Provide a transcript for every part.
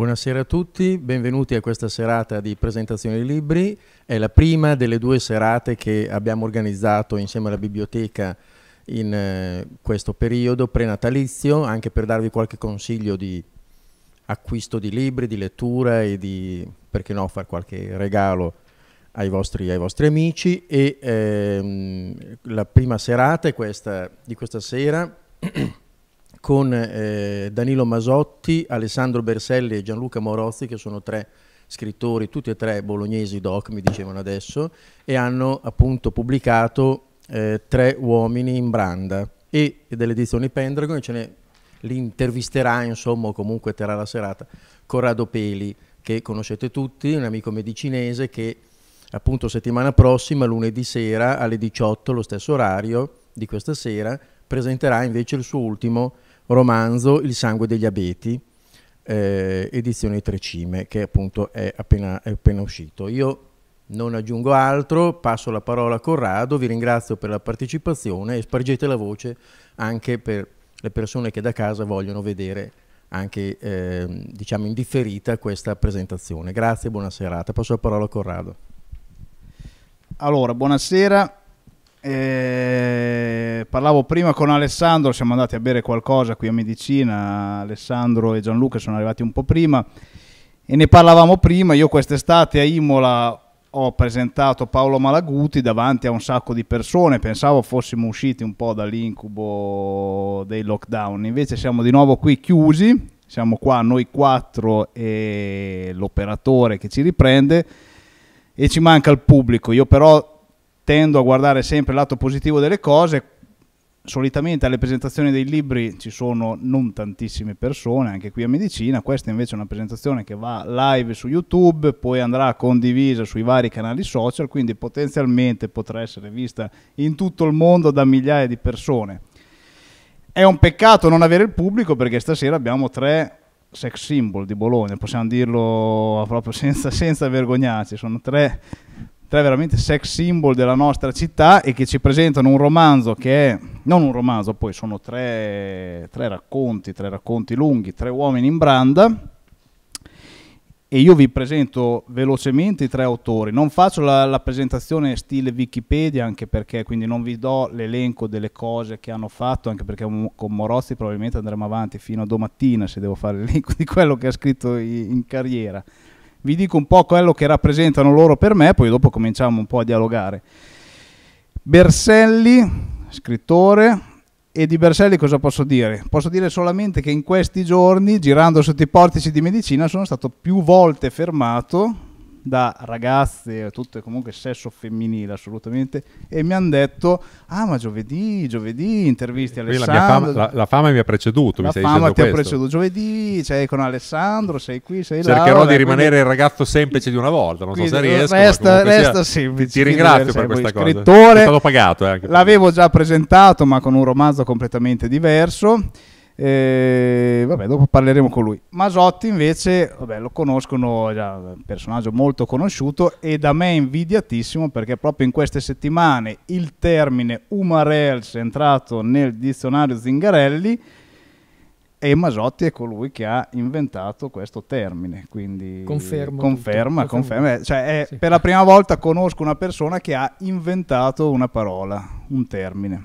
Buonasera a tutti, benvenuti a questa serata di presentazione dei libri. È la prima delle due serate che abbiamo organizzato insieme alla biblioteca in eh, questo periodo prenatalizio, anche per darvi qualche consiglio di acquisto di libri, di lettura e di, perché no, fare qualche regalo ai vostri, ai vostri amici. E ehm, la prima serata è questa di questa sera. con eh, Danilo Masotti, Alessandro Berselli e Gianluca Morozzi, che sono tre scrittori, tutti e tre bolognesi doc, mi dicevano adesso, e hanno appunto pubblicato eh, Tre uomini in branda e delle edizioni Pendragon e ce ne li intervisterà, insomma, o comunque terrà la serata, Corrado Peli, che conoscete tutti, un amico medicinese che appunto settimana prossima, lunedì sera alle 18, lo stesso orario di questa sera, presenterà invece il suo ultimo romanzo Il sangue degli abeti, eh, edizione Trecime, che appunto è appena, è appena uscito. Io non aggiungo altro, passo la parola a Corrado, vi ringrazio per la partecipazione e spargete la voce anche per le persone che da casa vogliono vedere anche eh, diciamo indifferita questa presentazione. Grazie, buona serata. Passo la parola a Corrado. Allora, buonasera. Eh, parlavo prima con Alessandro, siamo andati a bere qualcosa qui a Medicina, Alessandro e Gianluca sono arrivati un po' prima e ne parlavamo prima, io quest'estate a Imola ho presentato Paolo Malaguti davanti a un sacco di persone, pensavo fossimo usciti un po' dall'incubo dei lockdown, invece siamo di nuovo qui chiusi, siamo qua noi quattro e l'operatore che ci riprende e ci manca il pubblico, io però tendo a guardare sempre il lato positivo delle cose. Solitamente alle presentazioni dei libri ci sono non tantissime persone, anche qui a medicina, questa invece è una presentazione che va live su YouTube, poi andrà condivisa sui vari canali social, quindi potenzialmente potrà essere vista in tutto il mondo da migliaia di persone. È un peccato non avere il pubblico perché stasera abbiamo tre sex symbol di Bologna, possiamo dirlo proprio senza, senza vergognarci, sono tre tre veramente sex symbol della nostra città e che ci presentano un romanzo che è, non un romanzo, poi sono tre, tre racconti, tre racconti lunghi, tre uomini in branda. E io vi presento velocemente i tre autori. Non faccio la, la presentazione stile Wikipedia, anche perché quindi non vi do l'elenco delle cose che hanno fatto, anche perché con Morozzi probabilmente andremo avanti fino a domattina se devo fare l'elenco di quello che ha scritto in, in carriera vi dico un po' quello che rappresentano loro per me, poi dopo cominciamo un po' a dialogare. Berselli, scrittore, e di Berselli cosa posso dire? Posso dire solamente che in questi giorni, girando sotto i portici di medicina, sono stato più volte fermato da ragazze, tutte comunque sesso femminile assolutamente, e mi hanno detto, ah ma giovedì, giovedì, intervisti Alessandro. La fama, la, la, fama, mi ha preceduto, la mi fama ti ha preceduto, giovedì sei con Alessandro, sei qui, sei Cercherò là. Cercherò di rimanere quindi... il ragazzo semplice di una volta, non so se eh, riesco. Resta, resta sia... semplice. Ti ringrazio per questa cosa. Scrittore, eh, L'avevo già presentato ma con un romanzo completamente diverso e, vabbè, dopo parleremo con lui. Masotti invece, vabbè, lo conoscono, è un personaggio molto conosciuto e da me invidiatissimo perché proprio in queste settimane il termine Umarels è entrato nel dizionario Zingarelli e Masotti è colui che ha inventato questo termine. Quindi Confermo conferma, tutto. conferma. Eh, cioè, è, eh, sì. per la prima volta conosco una persona che ha inventato una parola, un termine,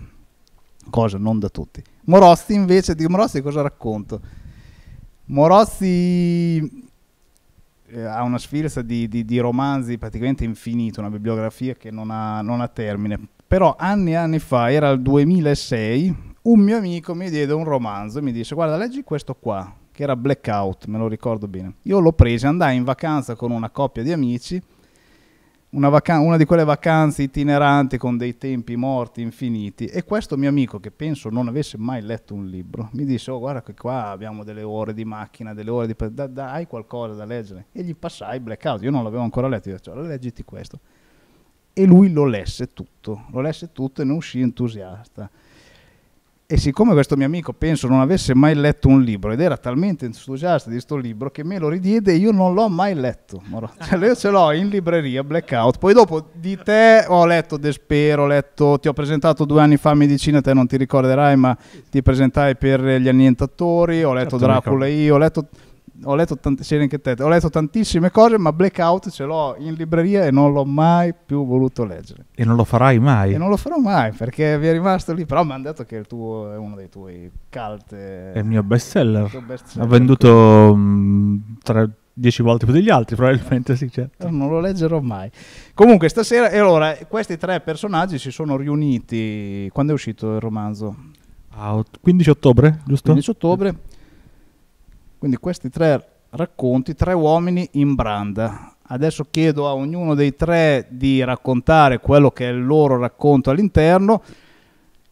cosa non da tutti. Morozzi invece, di Morozzi cosa racconto? Morozzi eh, ha una sfilza di, di, di, romanzi praticamente infinita, una bibliografia che non ha, non ha, termine. Però anni e anni fa, era il 2006, un mio amico mi diede un romanzo e mi disse guarda leggi questo qua, che era Blackout, me lo ricordo bene. Io l'ho preso, andai in vacanza con una coppia di amici una, vacan- una di quelle vacanze itineranti con dei tempi morti infiniti e questo mio amico che penso non avesse mai letto un libro mi disse oh guarda che qua abbiamo delle ore di macchina delle ore di da, da, hai qualcosa da leggere e gli passai blackout io non l'avevo ancora letto io allora leggiti questo e lui lo lesse tutto lo lesse tutto e ne uscì entusiasta e siccome questo mio amico penso non avesse mai letto un libro ed era talmente entusiasta di questo libro che me lo ridiede e io non l'ho mai letto. Cioè, io ce l'ho in libreria, blackout. Poi dopo di te ho letto Despero, ho letto, ti ho presentato due anni fa medicina, te non ti ricorderai, ma ti presentai per gli annientatori, ho letto certo, Dracula io, ho letto ho letto, tant- te, ho letto tantissime cose, ma Blackout ce l'ho in libreria e non l'ho mai più voluto leggere. E non lo farai mai? E non lo farò mai perché vi è rimasto lì. Però mi hanno detto che il tuo è uno dei tuoi cult. È il mio best seller. ha venduto mh, tra 10 volte più degli altri, probabilmente sì, certo. Non lo leggerò mai. Comunque stasera, e allora, questi tre personaggi si sono riuniti quando è uscito il romanzo? 15 ottobre, giusto? 15 ottobre. Quindi questi tre racconti, tre uomini in branda. Adesso chiedo a ognuno dei tre di raccontare quello che è il loro racconto all'interno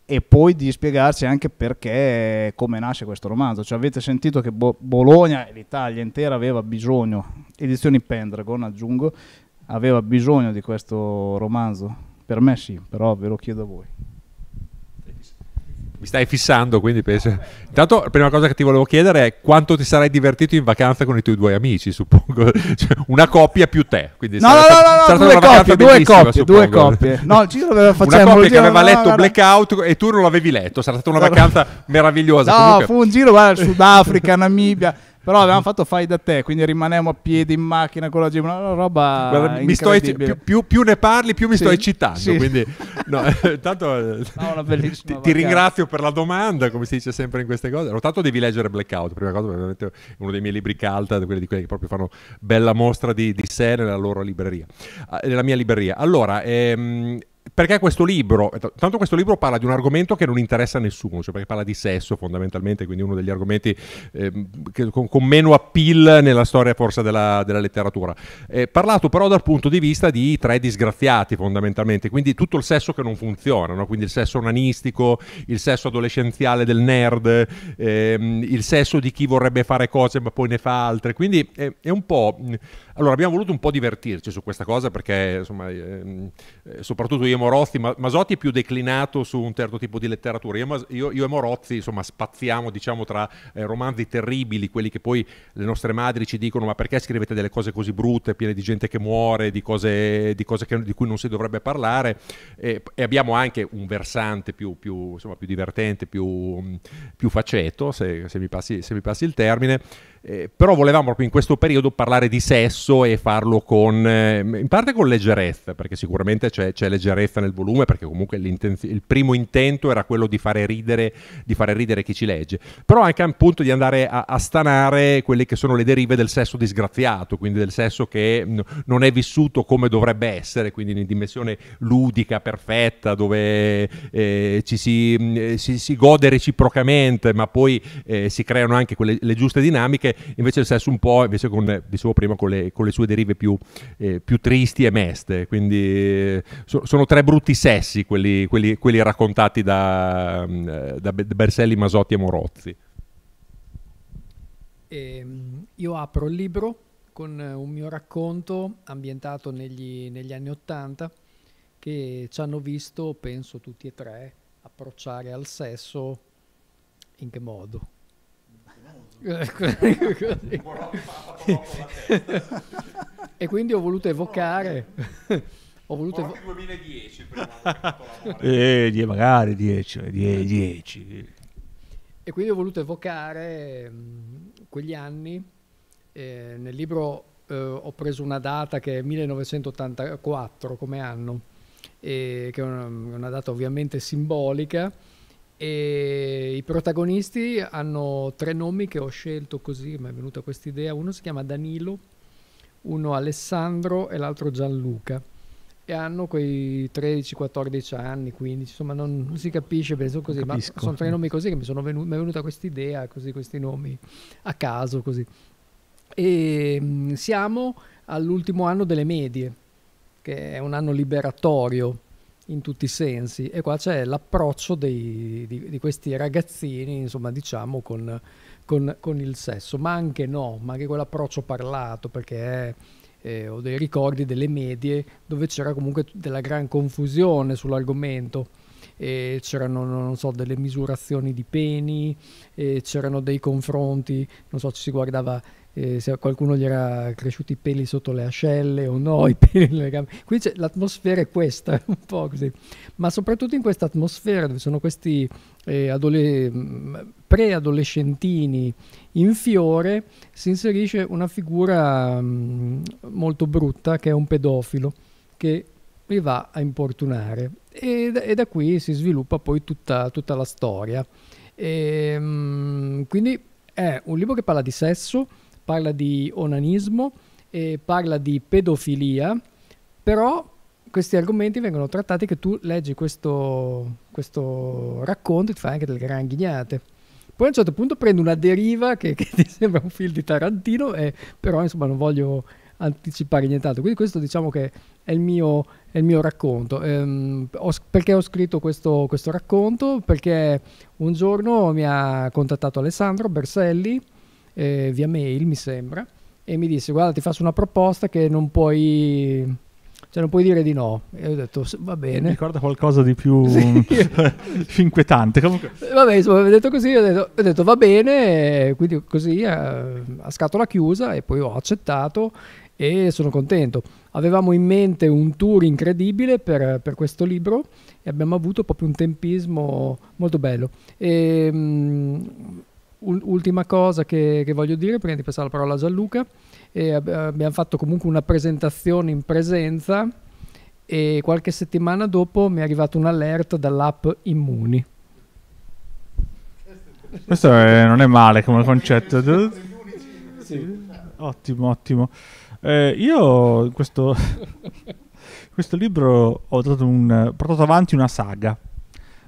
e poi di spiegarci anche perché, come nasce questo romanzo. Cioè, avete sentito che Bo- Bologna e l'Italia intera aveva bisogno, edizioni Pendragon aggiungo, aveva bisogno di questo romanzo. Per me sì, però ve lo chiedo a voi. Mi stai fissando, quindi penso. Intanto, la prima cosa che ti volevo chiedere è quanto ti sarai divertito in vacanza con i tuoi due amici, suppongo. Cioè, una coppia più te. Quindi no, no, no, no, no due, coppie, due coppie, due coppie. No, ci doveva fare una coppia che aveva no, letto no, Blackout e tu non l'avevi letto. Sarà stata una vacanza meravigliosa. No, Comunque... fu un giro, guarda, Sudafrica, Namibia. Però avevamo fatto fai da te, quindi rimanevo a piedi in macchina con la Jeep, una roba Guarda, mi sto ecci- più, più, più, ne parli, più mi sì. sto eccitando, sì. quindi no, eh, tanto, eh, no, ti, ti, ringrazio per la domanda, come si dice sempre in queste cose. tanto devi leggere Blackout, prima cosa, veramente uno dei miei libri cult, quelli di quelli che proprio fanno bella mostra di, di sé nella loro libreria, ah, nella mia libreria. Allora, ehm, perché questo libro, tanto questo libro parla di un argomento che non interessa a nessuno, cioè perché parla di sesso fondamentalmente, quindi uno degli argomenti eh, con, con, meno appeal nella storia forse della, della letteratura. Eh, parlato però dal punto di vista di tre disgraziati fondamentalmente, quindi tutto il sesso che non funziona, no? quindi il sesso onanistico, il sesso adolescenziale del nerd, ehm, il sesso di chi vorrebbe fare cose ma poi ne fa altre, quindi è, è un po' Allora, abbiamo voluto un po' divertirci su questa cosa perché, insomma, ehm, soprattutto io e Morozzi, ma, Masotti è più declinato su un certo tipo di letteratura. Io, io, io e Morozzi, insomma, spaziamo, diciamo, tra eh, romanzi terribili, quelli che poi le nostre madri ci dicono, ma perché scrivete delle cose così brutte, piene di gente che muore, di cose, di, cose che, di cui non si dovrebbe parlare, e, e abbiamo anche un versante più, più, insomma, più divertente, più, più faceto, se, se, mi passi, se mi passi il termine. Eh, però volevamo proprio in questo periodo parlare di sesso e farlo con, eh, in parte con leggerezza, perché sicuramente c'è, c'è leggerezza nel volume, perché comunque il primo intento era quello di fare, ridere, di fare ridere chi ci legge, però anche appunto di andare a, a, stanare quelle che sono le derive del sesso disgraziato, quindi del sesso che n- mm, non è vissuto come dovrebbe essere, quindi in dimensione ludica, perfetta, dove eh, ci si, mm, eh, si, si, gode reciprocamente, ma poi eh, si creano anche quelle, le giuste dinamiche invece il sesso un po', invece con, eh, dicevo prima, con le, con le sue derive più, eh, più, tristi e meste. Quindi eh, so, sono tre brutti sessi quelli, quelli, quelli raccontati da, mm, da Berselli, Masotti e Morozzi. Eh, io apro il libro con eh, un mio racconto ambientato negli, negli anni Ottanta che ci hanno visto, penso tutti e tre, approcciare al sesso in che modo? e quindi ho voluto evocare... ho voluto evo- 2010 prima eh, die, magari 10, 10. E quindi ho voluto evocare mh, mm, quegli anni. Eh, nel libro eh, ho preso una data che è 1984 come anno, che è una, una data ovviamente simbolica e i protagonisti hanno tre nomi che ho scelto così, mi è venuta questa idea. Uno si chiama Danilo, uno Alessandro e l'altro Gianluca. E hanno quei 13, 14 anni, 15, insomma non, non si capisce penso così, ma sono tre nomi così che mi, sono venu- mi è venuta questa idea, così questi nomi a caso così. E mh, mm, siamo all'ultimo anno delle medie, che è un anno liberatorio in tutti i sensi e qua c'è l'approccio dei, di, di, questi ragazzini insomma diciamo con, con, con, il sesso ma anche no ma anche quell'approccio parlato perché è, eh, ho dei ricordi delle medie dove c'era comunque della gran confusione sull'argomento e c'erano non so delle misurazioni di peni c'erano dei confronti non so ci si guardava eh, se a qualcuno gli era cresciuti i peli sotto le ascelle o no, i peli nelle gambe. Qui l'atmosfera è questa, un po' così. Ma soprattutto in questa atmosfera dove sono questi eh, adole- mm, preadolescentini in fiore, si inserisce una figura mh, mm, molto brutta che è un pedofilo che li va a importunare e, e da qui si sviluppa poi tutta, tutta la storia. E, ehm, mh, quindi è un libro che parla di sesso, parla di onanismo, e parla di pedofilia, però questi argomenti vengono trattati che tu leggi questo, questo racconto e ti fai anche delle gran ghignate. Poi a un certo punto prendo una deriva che, che ti sembra un film di Tarantino, e, però insomma non voglio anticipare nient'altro. Quindi questo diciamo che è il mio, è il mio racconto. Ehm, ho, perché ho scritto questo, questo, racconto? Perché un giorno mi ha contattato Alessandro Berselli eh, via mail, mi sembra, e mi disse guarda ti faccio una proposta che non puoi cioè non puoi dire di no. E ho detto va bene. Mi ricorda qualcosa di più sì. inquietante. Comunque. Eh, vabbè, insomma, ho detto così, ho detto, ho detto va bene, quindi così a, eh, a, scatola chiusa e poi ho accettato e sono contento. Avevamo in mente un tour incredibile per, per questo libro e abbiamo avuto proprio un tempismo molto bello. E, ehm, mh, ultima cosa che, che, voglio dire prima di passare la parola a Gianluca, eh, abbiamo fatto comunque una presentazione in presenza e qualche settimana dopo mi è arrivato un alert dall'app Immuni. Questo è, non è male come concetto. sì. Ottimo, ottimo. Eh, io questo, questo libro ho portato, un, portato avanti una saga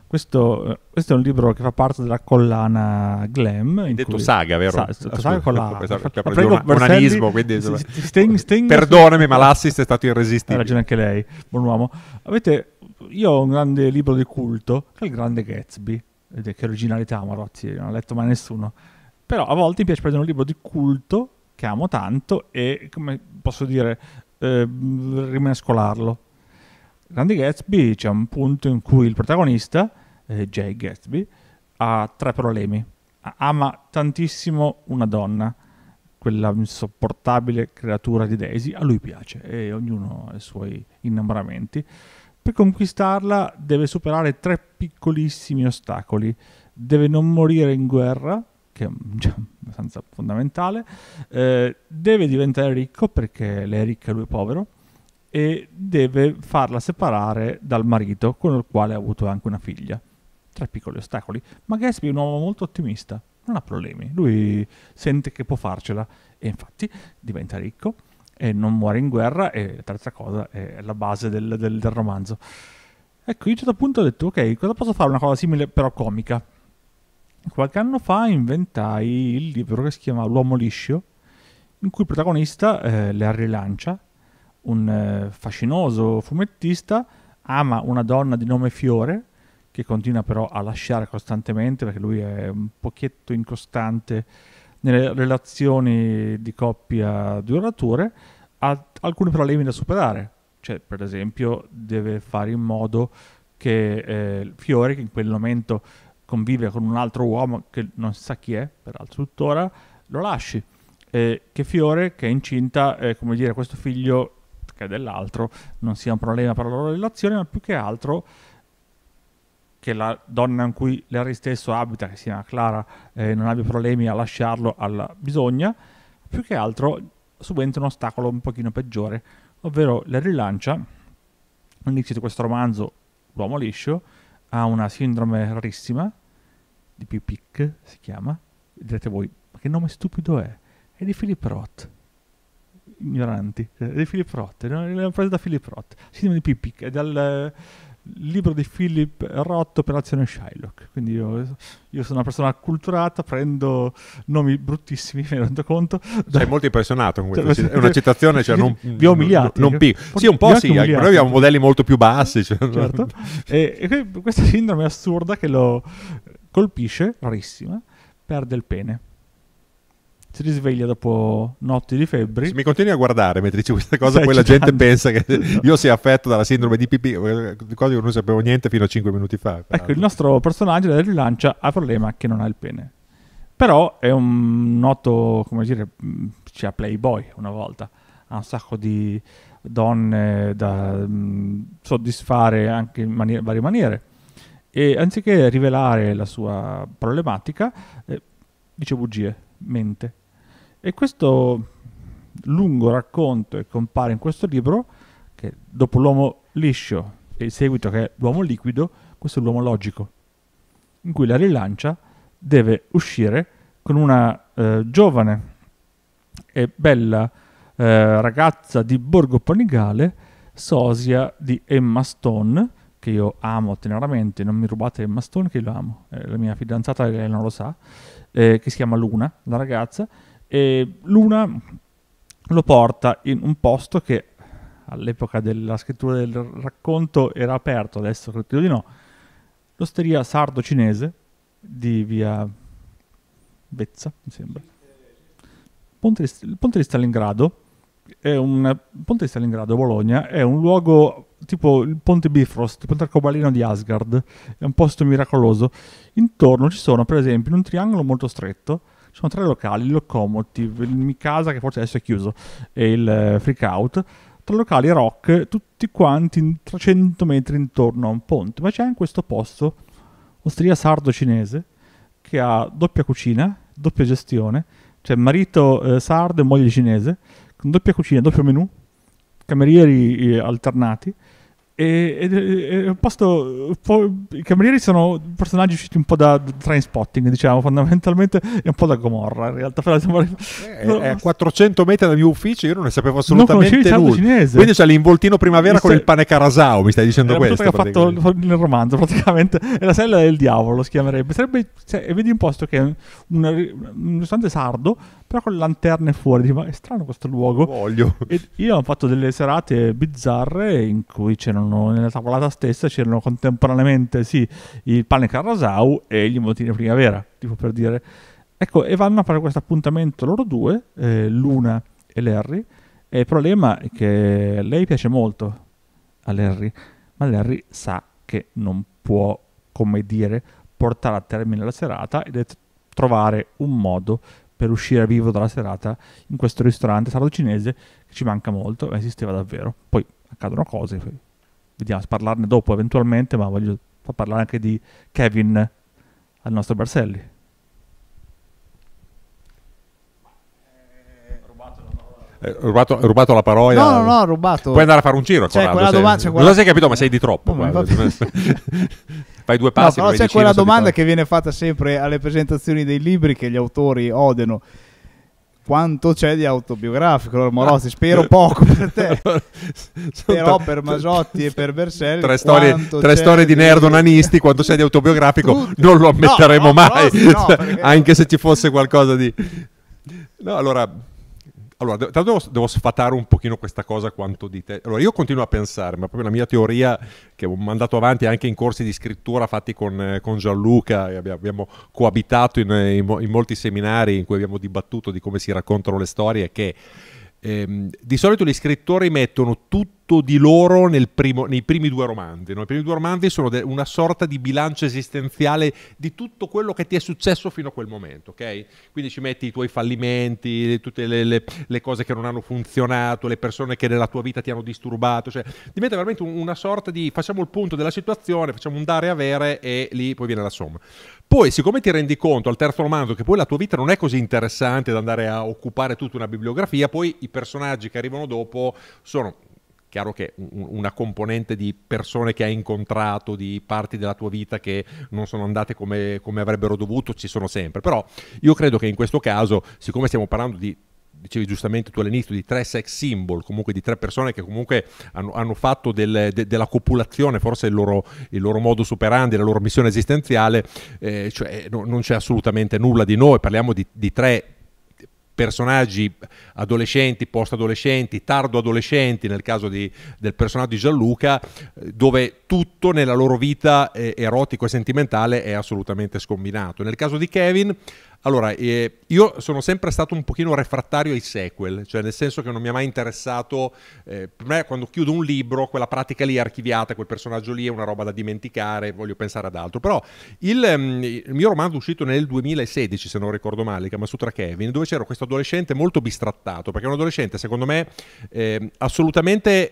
questo, questo, è un libro che fa parte della collana Glam. Hai detto cui... saga, vero? Sa, ah, saga Scusa, con la... Prego, un, anismo, quindi... Sting, Sting, Sting, perdonami, ma l'assist è stato irresistibile. Ha ragione anche lei, buon uomo. Avete, io ho un grande libro di culto, che è il grande Gatsby, ed è che originalità, Marotti, non l'ha letto mai nessuno. Però a volte mi piace prendere un libro di culto, che amo tanto, e, come posso dire, eh, rimescolarlo Grande Gatsby c'è un punto in cui il protagonista, eh, Jay Gatsby, ha tre problemi. Ama tantissimo una donna, quella insopportabile creatura di Daisy, a lui piace e ognuno ha i suoi innamoramenti. Per conquistarla deve superare tre piccolissimi ostacoli. Deve non morire in guerra, che è già abbastanza fondamentale, eh, deve diventare ricco perché lei è ricca e lui è povero, e deve farla separare dal marito con il quale ha avuto anche una figlia. Tre piccoli ostacoli, ma Gatsby è un uomo molto ottimista, non ha problemi, lui sente che può farcela e infatti diventa ricco e non muore in guerra e la terza cosa è la base del, del, del romanzo. Ecco, io a un certo punto ho detto, ok, cosa posso fare? Una cosa simile però comica. Qualche anno fa inventai il libro che si chiama L'uomo liscio, in cui il protagonista eh, la rilancia un eh, fascinoso fumettista, ama una donna di nome Fiore, che continua però a lasciare costantemente perché lui è un pochetto incostante nelle relazioni di coppia durature, ha alcuni problemi da superare. Cioè, per esempio, deve fare in modo che eh, Fiore, che in quel momento convive con un altro uomo che non sa chi è, peraltro tuttora, lo lasci. Eh, che Fiore, che è incinta, eh, come dire, questo figlio che dell'altro non sia un problema per la loro relazione, ma più che altro che la donna in cui Larry stesso abita, che si chiama Clara, eh, non abbia problemi a lasciarlo alla bisogna, più che altro subente un ostacolo un pochino peggiore, ovvero Larry Lancia, all'inizio di questo romanzo, l'uomo liscio, ha una sindrome rarissima, di Pipic si chiama, direte voi, ma che nome stupido è? È di Philip Roth ignoranti, cioè, di Philip Roth, è una frase da Philip Roth, Sindrome di Pippic, è dal eh, libro di Philip Roth, Operazione Shylock. Quindi io, io, sono una persona acculturata, prendo nomi bruttissimi, mi rendo conto. Sei molto impressionato con questa cioè, è una citazione, cioè, non, vi ho umiliato. Non, non sì, un po' sì, umiliati. però abbiamo modelli molto più bassi. Cioè. Certo. e, e questa sindrome assurda che lo colpisce, rarissima, perde il pene si risveglia dopo notti di febbre. Se mi continui a guardare mentre dici questa cosa, poi la gente pensa che io sia affetto dalla sindrome di PP, cose che non sapevo niente fino a 5 minuti fa. Ecco, altro. il nostro personaggio della rilancia ha il problema che non ha il pene. Però è un noto, come dire, mm, c'era cioè Playboy una volta, ha un sacco di donne da mh, mm, soddisfare anche in mani- varie maniere. E anziché rivelare la sua problematica, eh, dice bugie, mente e questo lungo racconto che compare in questo libro, che dopo l'uomo liscio e il seguito che è l'uomo liquido, questo è l'uomo logico, in cui la rilancia deve uscire con una eh, giovane e bella eh, ragazza di Borgo Panigale, sosia di Emma Stone, che io amo teneramente, non mi rubate Emma Stone che io amo, eh, la mia fidanzata non lo sa, eh, che si chiama Luna, la ragazza, e l'una lo porta in un posto che all'epoca della scrittura del racconto era aperto, adesso credo di no, l'osteria sardo-cinese di via Bezza, mi sembra. il Ponte di Stalingrado è un Ponte di Stalingrado Bologna è un luogo tipo il Ponte Bifrost, il Ponte Arcobaleno di Asgard, è un posto miracoloso. Intorno ci sono, per esempio, in un triangolo molto stretto sono tre locali, il Locomotive, il Mikasa che forse adesso è chiuso e il eh, Freak Out, tre locali rock, tutti quanti in 300 metri intorno a un ponte, ma c'è anche questo posto, osteria sardo-cinese, che ha doppia cucina, doppia gestione, cioè marito eh, sardo e moglie cinese, con doppia cucina, doppio menù, camerieri eh, alternati, e, ed, è un posto po', i camerieri sono personaggi usciti un po' da, da train spotting diciamo fondamentalmente e un po' da Gomorra in realtà è, eh, è a 400 metri dal mio ufficio io non ne sapevo assolutamente non nulla quindi c'è l'involtino primavera mi con sei... il pane carasau. mi stai dicendo questo che ha fatto nel romanzo praticamente è la sella del diavolo si chiamerebbe sarebbe cioè, vedi un posto che è un, un ristorante sardo però con lanterne fuori, dico, ma è strano questo luogo. Voglio. E io ho fatto delle serate bizzarre in cui c'erano, nella tavolata stessa, c'erano contemporaneamente, sì, il pane Carrasau e gli motini primavera, tipo per dire. Ecco, e vanno a fare questo appuntamento loro due, eh, Luna e Larry, e il problema è che lei piace molto a Larry, ma Larry sa che non può, come dire, portare a termine la serata ed è trovare un modo per uscire vivo dalla serata in questo ristorante sardo cinese che ci manca molto, ma esisteva davvero. Poi accadono cose, vediamo, parlarne dopo eventualmente, ma voglio parlare anche di Kevin al nostro Barselli. Eh, rubato, rubato, la parola. No, no, no, rubato. Puoi andare a fare un giro. Cioè, quella sei, domanda, cioè, quella... Non sei capito, ma sei di troppo. Fai due passi. No, però c'è quella domanda che viene fatta sempre alle presentazioni dei libri che gli autori odiano. quanto c'è di autobiografico allora Morosi ah. spero poco per te però per Masotti e per Berselli tre storie, tre storie di, di nerdonanisti quanto c'è di autobiografico Tutti. non lo ammetteremo no, no, mai no, perché... anche se ci fosse qualcosa di no allora allora, tanto devo, devo, sfatare un pochino questa cosa quanto dite. Allora, io continuo a pensare, ma proprio la mia teoria che ho mandato avanti anche in corsi di scrittura fatti con, eh, con Gianluca, abbiamo, abbiamo coabitato in, eh, in, in molti seminari in cui abbiamo dibattuto di come si raccontano le storie, è che... Ehm, di solito gli scrittori mettono tutto tutto di loro primo, nei primi due romanzi. No? I primi due romanzi sono una sorta di bilancio esistenziale di tutto quello che ti è successo fino a quel momento, ok? Quindi ci metti i tuoi fallimenti, tutte le, le, le cose che non hanno funzionato, le persone che nella tua vita ti hanno disturbato, cioè diventa veramente un, una sorta di facciamo il punto della situazione, facciamo un dare e avere e lì poi viene la somma. Poi, siccome ti rendi conto al terzo romanzo che poi la tua vita non è così interessante da andare a occupare tutta una bibliografia, poi i personaggi che arrivano dopo sono Chiaro che una componente di persone che hai incontrato, di parti della tua vita che non sono andate come, come avrebbero dovuto, ci sono sempre. Però io credo che in questo caso, siccome stiamo parlando di dicevi giustamente tu all'inizio, di tre sex symbol, comunque di tre persone che comunque hanno, hanno fatto del, de, della copulazione forse il loro, il loro modo superandi, la loro missione esistenziale, eh, cioè eh, no, non c'è assolutamente nulla di noi, parliamo di, di tre personaggi adolescenti, post-adolescenti, tardo-adolescenti nel caso di, del personaggio di Gianluca, eh, dove tutto nella loro vita eh, erotico e sentimentale è assolutamente scombinato. Nel caso di Kevin allora, eh, io sono sempre stato un pochino refrattario ai sequel, cioè nel senso che non mi ha mai interessato, eh, per me quando chiudo un libro, quella pratica lì è archiviata, quel personaggio lì è una roba da dimenticare, voglio pensare ad altro. Però il, mm, il mio romanzo è uscito nel 2016, se non ricordo male, che è Masutra Kevin, dove c'era questo adolescente molto bistrattato, perché è un adolescente secondo me eh, assolutamente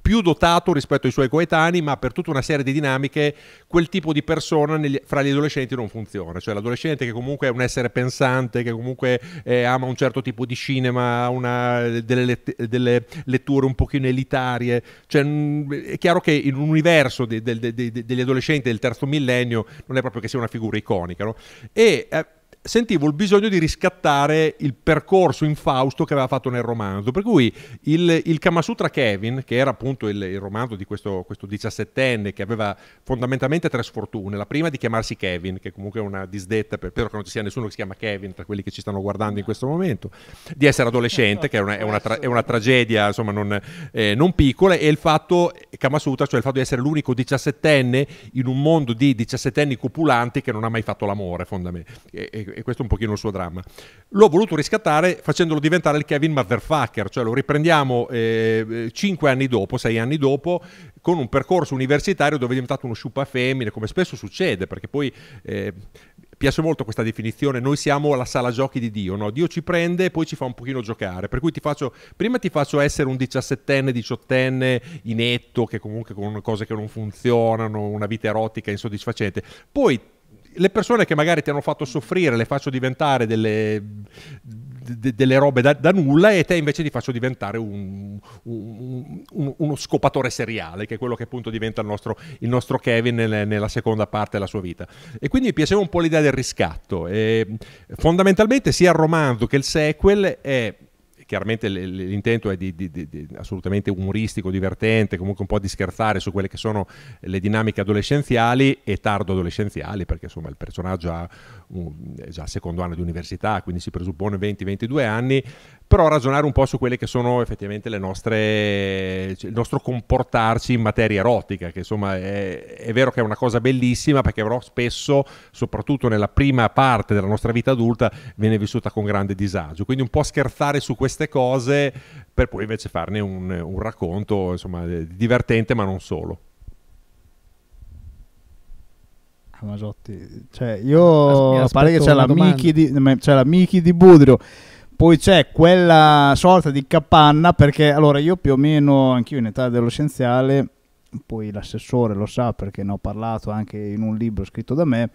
più dotato rispetto ai suoi coetanei, ma per tutta una serie di dinamiche quel tipo di persona negli, fra gli adolescenti non funziona. Cioè l'adolescente che comunque è un essere pensante, che comunque eh, ama un certo tipo di cinema, una, delle, let, delle, letture un pochino elitarie. Cioè, mh, è chiaro che in un universo de, de, de, degli adolescenti del terzo millennio non è proprio che sia una figura iconica. No? E, eh, sentivo il bisogno di riscattare il percorso infausto che aveva fatto nel romanzo. Per cui il, il Sutra Kevin, che era appunto il, il romanzo di questo, questo, 17enne che aveva fondamentalmente tre sfortune, la prima di chiamarsi Kevin, che comunque è una disdetta, per, spero che non ci sia nessuno che si chiama Kevin tra quelli che ci stanno guardando in questo momento, di essere adolescente, che è una, è una, tra, è una tragedia insomma non, eh, non, piccola, e il fatto, Kamasutra, cioè il fatto di essere l'unico 17enne in un mondo di 17enni copulanti che non ha mai fatto l'amore fondamentalmente. E, e, e questo è un pochino il suo dramma. L'ho voluto riscattare facendolo diventare il Kevin Motherfucker, cioè lo riprendiamo eh, 5 anni dopo, sei anni dopo, con un percorso universitario dove è diventato uno sciupa femmine, come spesso succede, perché poi... Eh, piace molto questa definizione, noi siamo la sala giochi di Dio, no? Dio ci prende e poi ci fa un pochino giocare, per cui ti faccio, prima ti faccio essere un diciassettenne, diciottenne, inetto, che comunque con cose che non funzionano, una vita erotica insoddisfacente, poi le persone che magari ti hanno fatto soffrire le faccio diventare delle, de, delle robe da, da, nulla e te invece ti faccio diventare un, un, un, uno scopatore seriale, che è quello che appunto diventa il nostro, il nostro Kevin nel, nella seconda parte della sua vita. E quindi mi piaceva un po' l'idea del riscatto. E fondamentalmente sia il romanzo che il sequel è chiaramente l'intento è di, di, di, assolutamente umoristico, divertente, comunque un po' di scherzare su quelle che sono le dinamiche adolescenziali e tardo adolescenziali, perché insomma il personaggio ha un, è già secondo anno di università, quindi si presuppone 20-22 anni, però ragionare un po' su quelle che sono effettivamente le nostre, cioè, il nostro comportarci in materia erotica, che insomma è, è vero che è una cosa bellissima perché però spesso, soprattutto nella prima parte della nostra vita adulta, viene vissuta con grande disagio. Quindi un po' scherzare su queste cose per poi invece farne un, un racconto insomma, eh, divertente ma non solo. Masotti, cioè io pare che c'è la, di, c'è la Miki di Budrio poi c'è quella sorta di capanna perché allora io più o meno, anch'io in età dello scienziale, poi l'assessore lo sa perché ne ho parlato anche in un libro scritto da me,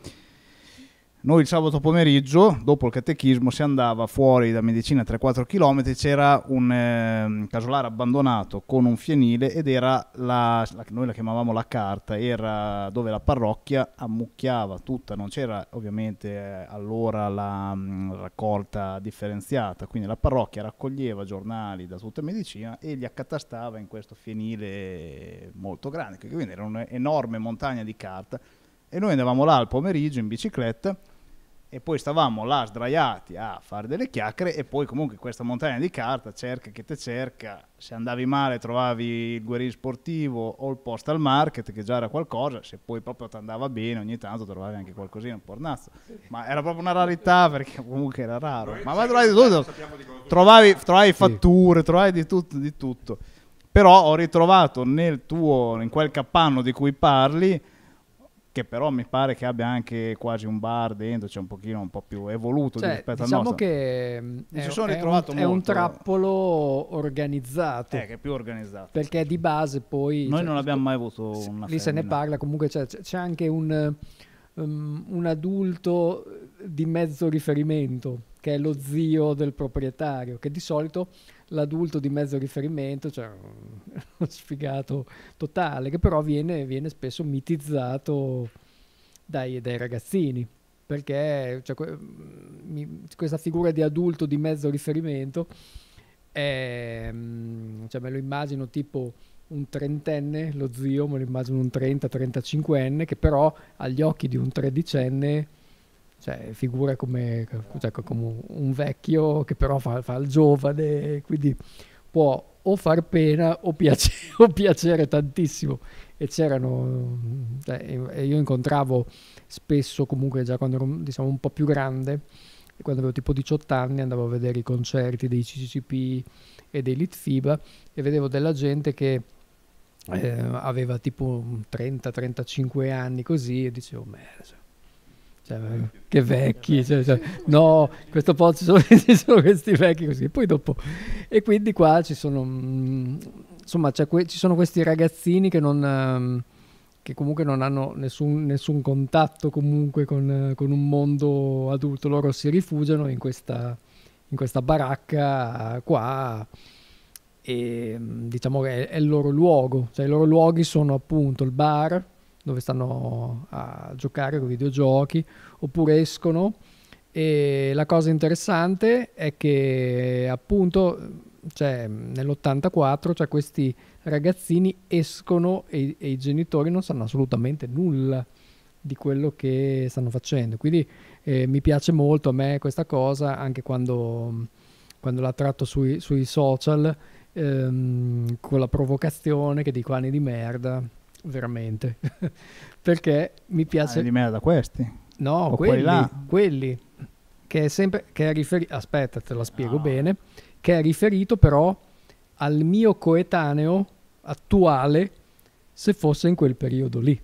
noi il sabato pomeriggio, dopo il catechismo, si andava fuori da Medicina 3-4 km, c'era un eh, casolare abbandonato con un fienile ed era la, la, noi la chiamavamo la carta, era dove la parrocchia ammucchiava tutta, non c'era ovviamente eh, allora la mh, mm, raccolta differenziata, quindi la parrocchia raccoglieva giornali da tutta Medicina e li accatastava in questo fienile molto grande, quindi era un'enorme montagna di carta e noi andavamo là al pomeriggio in bicicletta e poi stavamo là sdraiati a fare delle chiacchiere e poi comunque questa montagna di carta cerca che te cerca, se andavi male trovavi il guerriero sportivo o il postal market che già era qualcosa, se poi proprio ti andava bene ogni tanto trovavi anche qualcosina, un pornazzo, ma era proprio una rarità perché comunque era raro, Noi ma vai trovavi tutto, trovavi, trovavi fatture, trovavi di tutto, di tutto, però ho ritrovato nel tuo, in quel capanno di cui parli, che però mi pare che abbia anche quasi un bar dentro, cioè un pochino un po' più evoluto cioè, rispetto diciamo al nostro. Diciamo che è, eh, sono è, ritrovato un, molto... è un trappolo organizzato. Eh, che è più organizzato. Perché di base poi... Noi cioè, non abbiamo mai avuto una... Lì femmina. se ne parla, comunque c'è, cioè, c'è anche un, um, un adulto di mezzo riferimento che è lo zio del proprietario, che di solito l'adulto di mezzo riferimento, cioè uno sfigato totale, che però viene, viene spesso mitizzato dai, dai ragazzini, perché cioè, mm, mi, questa figura di adulto di mezzo riferimento è, mm, cioè, me lo immagino tipo un trentenne, lo zio, me lo immagino un 30-35enne, che però agli occhi di un tredicenne cioè, figure come, cioè, come, un vecchio che però fa, fa, il giovane, quindi può o far pena o piacere, o piacere tantissimo. E c'erano, cioè, io incontravo spesso comunque già quando ero diciamo, un po' più grande, quando avevo tipo 18 anni andavo a vedere i concerti dei CCCP e dei Litfiba e vedevo della gente che eh, aveva tipo 30-35 anni così e dicevo, merda cioè, cioè, che vecchi, cioè, cioè, no, in questo posto ci sono, ci sono, questi vecchi così, poi dopo. E quindi qua ci sono, mh, mm, insomma, que- ci sono questi ragazzini che, non, uh, che comunque non hanno nessun, nessun contatto comunque con, con, un mondo adulto, loro si rifugiano in questa, in questa baracca qua e mm, diciamo che è, è il loro luogo, cioè i loro luoghi sono appunto il bar, dove stanno a giocare con i videogiochi, oppure escono. E la cosa interessante è che appunto cioè, nell'84 cioè, questi ragazzini escono e, e, i genitori non sanno assolutamente nulla di quello che stanno facendo. Quindi eh, mi piace molto a me questa cosa, anche quando, quando la tratto sui, sui social, ehm, con la provocazione che dico anni di merda veramente, perché mi piace... Ah, di me da questi? No, o quelli, quelli, quelli, che è sempre... Che è riferi... Aspetta, te la spiego no. Ah. bene, che è riferito però al mio coetaneo attuale se fosse in quel periodo lì.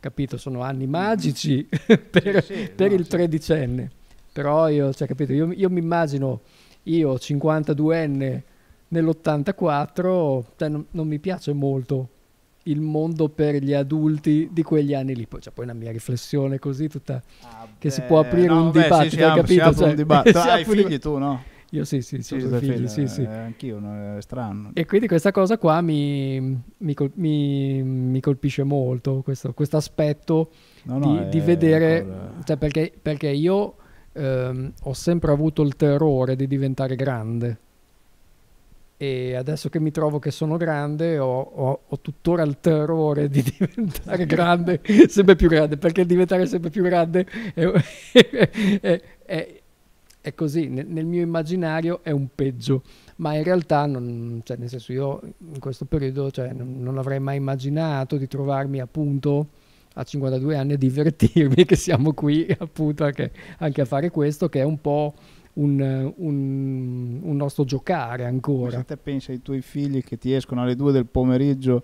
Capito? Sono anni magici mm-hmm. per, sì, sì, per no, il sì. tredicenne. Però io, cioè, capito, io, io mi immagino io 52enne nell'84, cioè, non, non mi piace molto il mondo per gli adulti di quegli anni lì. Poi c'è poi una mia riflessione così tutta ah che si può aprire no, un beh, dibattito, sì, hai capito? cioè, ah, un dibattito. hai figli tu, no? Io sì, sì, sì, figli, figli, sì, eh, sì. Anch'io, no, è strano. E quindi questa cosa qua mi, mi, col, mi, mi colpisce molto, questo aspetto no, no, di, di, vedere, cosa... cioè perché, perché io ehm, ho sempre avuto il terrore di diventare grande e adesso che mi trovo che sono grande ho, ho, ho tuttora il terrore di diventare grande, sempre più grande, perché diventare sempre più grande è, è, è, è così, nel, nel, mio immaginario è un peggio, ma in realtà, non, cioè, nel senso io in questo periodo cioè, non, non avrei mai immaginato di trovarmi appunto a 52 anni a divertirmi, che siamo qui appunto anche, anche a fare questo, che è un po'... Un, un, un, non giocare ancora. se te pensi ai tuoi figli che ti escono alle 2 del pomeriggio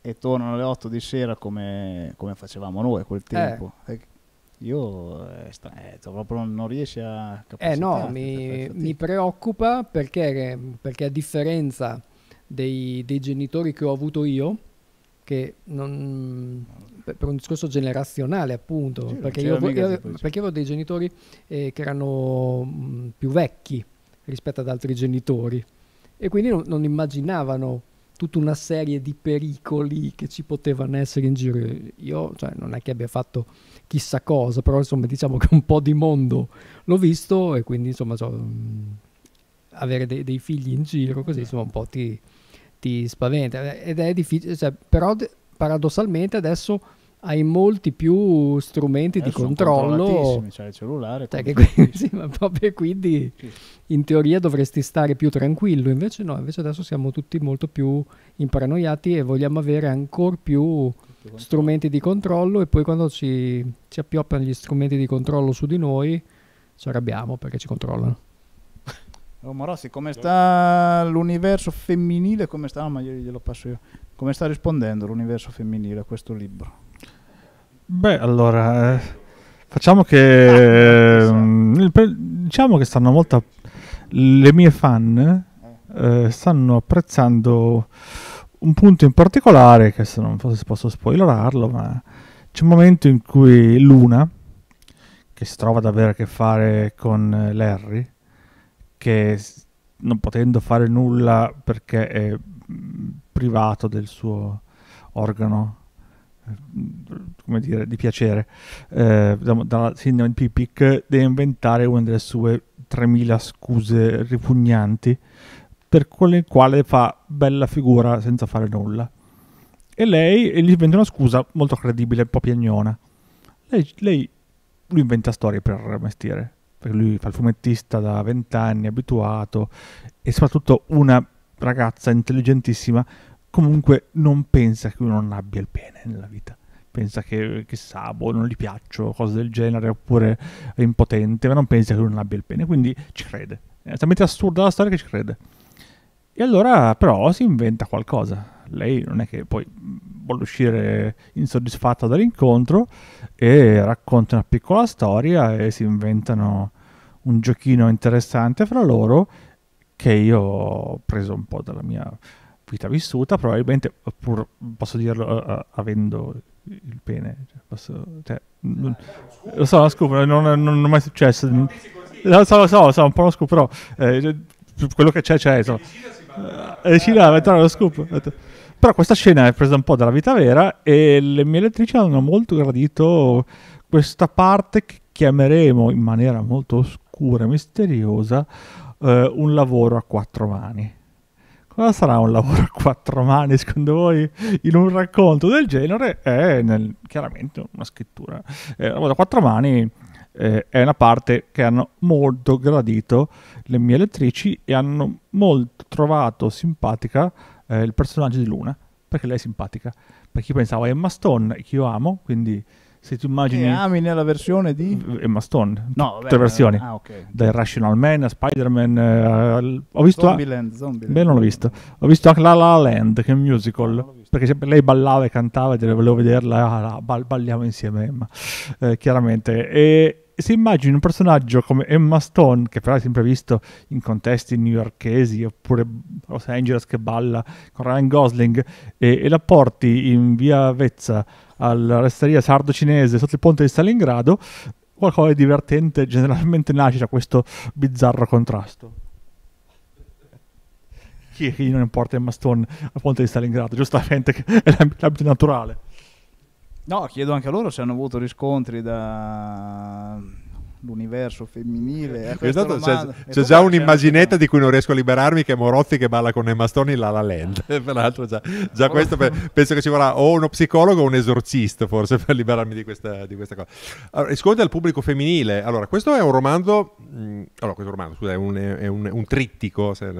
e tornano alle 8 di sera come, come facevamo noi a quel eh. tempo. Eh. Io eh, eh proprio non riesci a capire. Eh no, mi, cioè, mi preoccupa perché, perché, a differenza dei, dei genitori che ho avuto io, che non, per un discorso generazionale appunto, perché io, io, perché avevo dei genitori eh, che erano mh, mm, più vecchi rispetto ad altri genitori e quindi non, non immaginavano tutta una serie di pericoli che ci potevano essere in giro. Io cioè, non è che abbia fatto chissà cosa, però insomma diciamo che un po' di mondo l'ho visto e quindi insomma so, mm, avere de- dei figli in giro così insomma un po' ti, ti spaventa ed è difficile, cioè, però paradossalmente adesso hai molti più strumenti eh, di controllo. Cioè il cellulare. Cioè quindi, sì, ma proprio quindi sì. in teoria dovresti stare più tranquillo, invece no, invece adesso siamo tutti molto più imparanoiati e vogliamo avere ancora più strumenti di controllo e poi quando ci, ci appioppano gli strumenti di controllo su di noi ci arrabbiamo perché ci controllano. Oh, Morossi, come sta l'universo femminile? Come sta? No, ma glielo passo io. Come sta rispondendo l'universo femminile a questo libro? Beh, allora, eh, facciamo che... Ah, eh, per, diciamo che stanno molto... Le mie fan eh, stanno apprezzando un punto in particolare, che se non fosse posso spoilerarlo, ma c'è un momento in cui Luna, che si trova ad avere a che fare con Larry, che non potendo fare nulla perché è mm, privato del suo organo come dire, di piacere eh, diciamo, dalla sindrome di Pipic deve inventare una delle sue 3000 scuse ripugnanti per con le fa bella figura senza fare nulla e lei e gli inventa una scusa molto credibile un po' piagnona lei, lei lui inventa storie per mestiere perché lui fa il fumettista da 20 anni abituato e soprattutto una ragazza intelligentissima comunque non pensa che uno non abbia il bene nella vita. Pensa che, chissà, boh, non gli piaccio, cose del genere, oppure è impotente, ma non pensa che uno non abbia il bene, quindi ci crede. È talmente assurda la storia che ci crede. E allora però si inventa qualcosa. Lei non è che poi vuole uscire insoddisfatta dall'incontro e racconta una piccola storia e si inventano un giochino interessante fra loro che io ho preso un po' dalla mia vita vissuta, probabilmente, pur, posso dirlo avendo il pene, cioè, posso, cioè, non, lo so, lo scopo, non, non, non è mai successo. Lo so, lo so, lo so, un po' lo scopo, però eh, cioè, quello che c'è, c'è. Insomma. Decida a lo scoop. Però questa scena è presa un po' dalla vita vera e le mie lettrici hanno molto gradito questa parte che chiameremo in maniera molto oscura e misteriosa eh, un lavoro a quattro mani. Cosa sarà un lavoro a quattro mani, secondo voi, in un racconto del genere? È nel, chiaramente una scrittura. Eh, lavoro a quattro mani eh, è una parte che hanno molto gradito le mie lettrici e hanno molto trovato simpatica eh, il personaggio di Luna, perché lei è simpatica. Per chi pensava a Emma Stone, che io amo, quindi se tu immagini... E ami nella versione di... Emma Stone, no, tutte le versioni. Ah, okay. Da Irrational Man a Spider-Man, eh, ho visto... Zombieland, a... Zombieland. Beh, non l'ho visto. Ho visto anche La La Land, che è un musical, perché lei ballava e cantava e volevo vederla, ah, ah balliamo insieme Emma, eh, chiaramente. E se immagini un personaggio come Emma Stone, che però è sempre visto in contesti newyorkesi oppure Los Angeles che balla con Ryan Gosling, e, e la porti in via Vezza alla resteria sardo-cinese sotto il ponte di Stalingrado, qualcosa di divertente generalmente nasce da questo bizzarro contrasto chi, non importa Emma Stone al ponte di Stalingrado, giustamente è l'ambito naturale. No, chiedo anche a loro se hanno avuto riscontri da l'universo femminile. Eh, esatto, c'è, c'è già un'immaginetta eh. di cui non riesco a liberarmi che è Morozzi che balla con Emma Stone La La Land. Eh. Peraltro già, già questo per, penso che ci vorrà o uno psicologo o un esorcista forse per liberarmi di questa, di questa cosa. Allora, riscontri al pubblico femminile. Allora, questo è un romanzo, mh, mm, allora questo romanzo, scusa, è un, è un, un trittico. Se,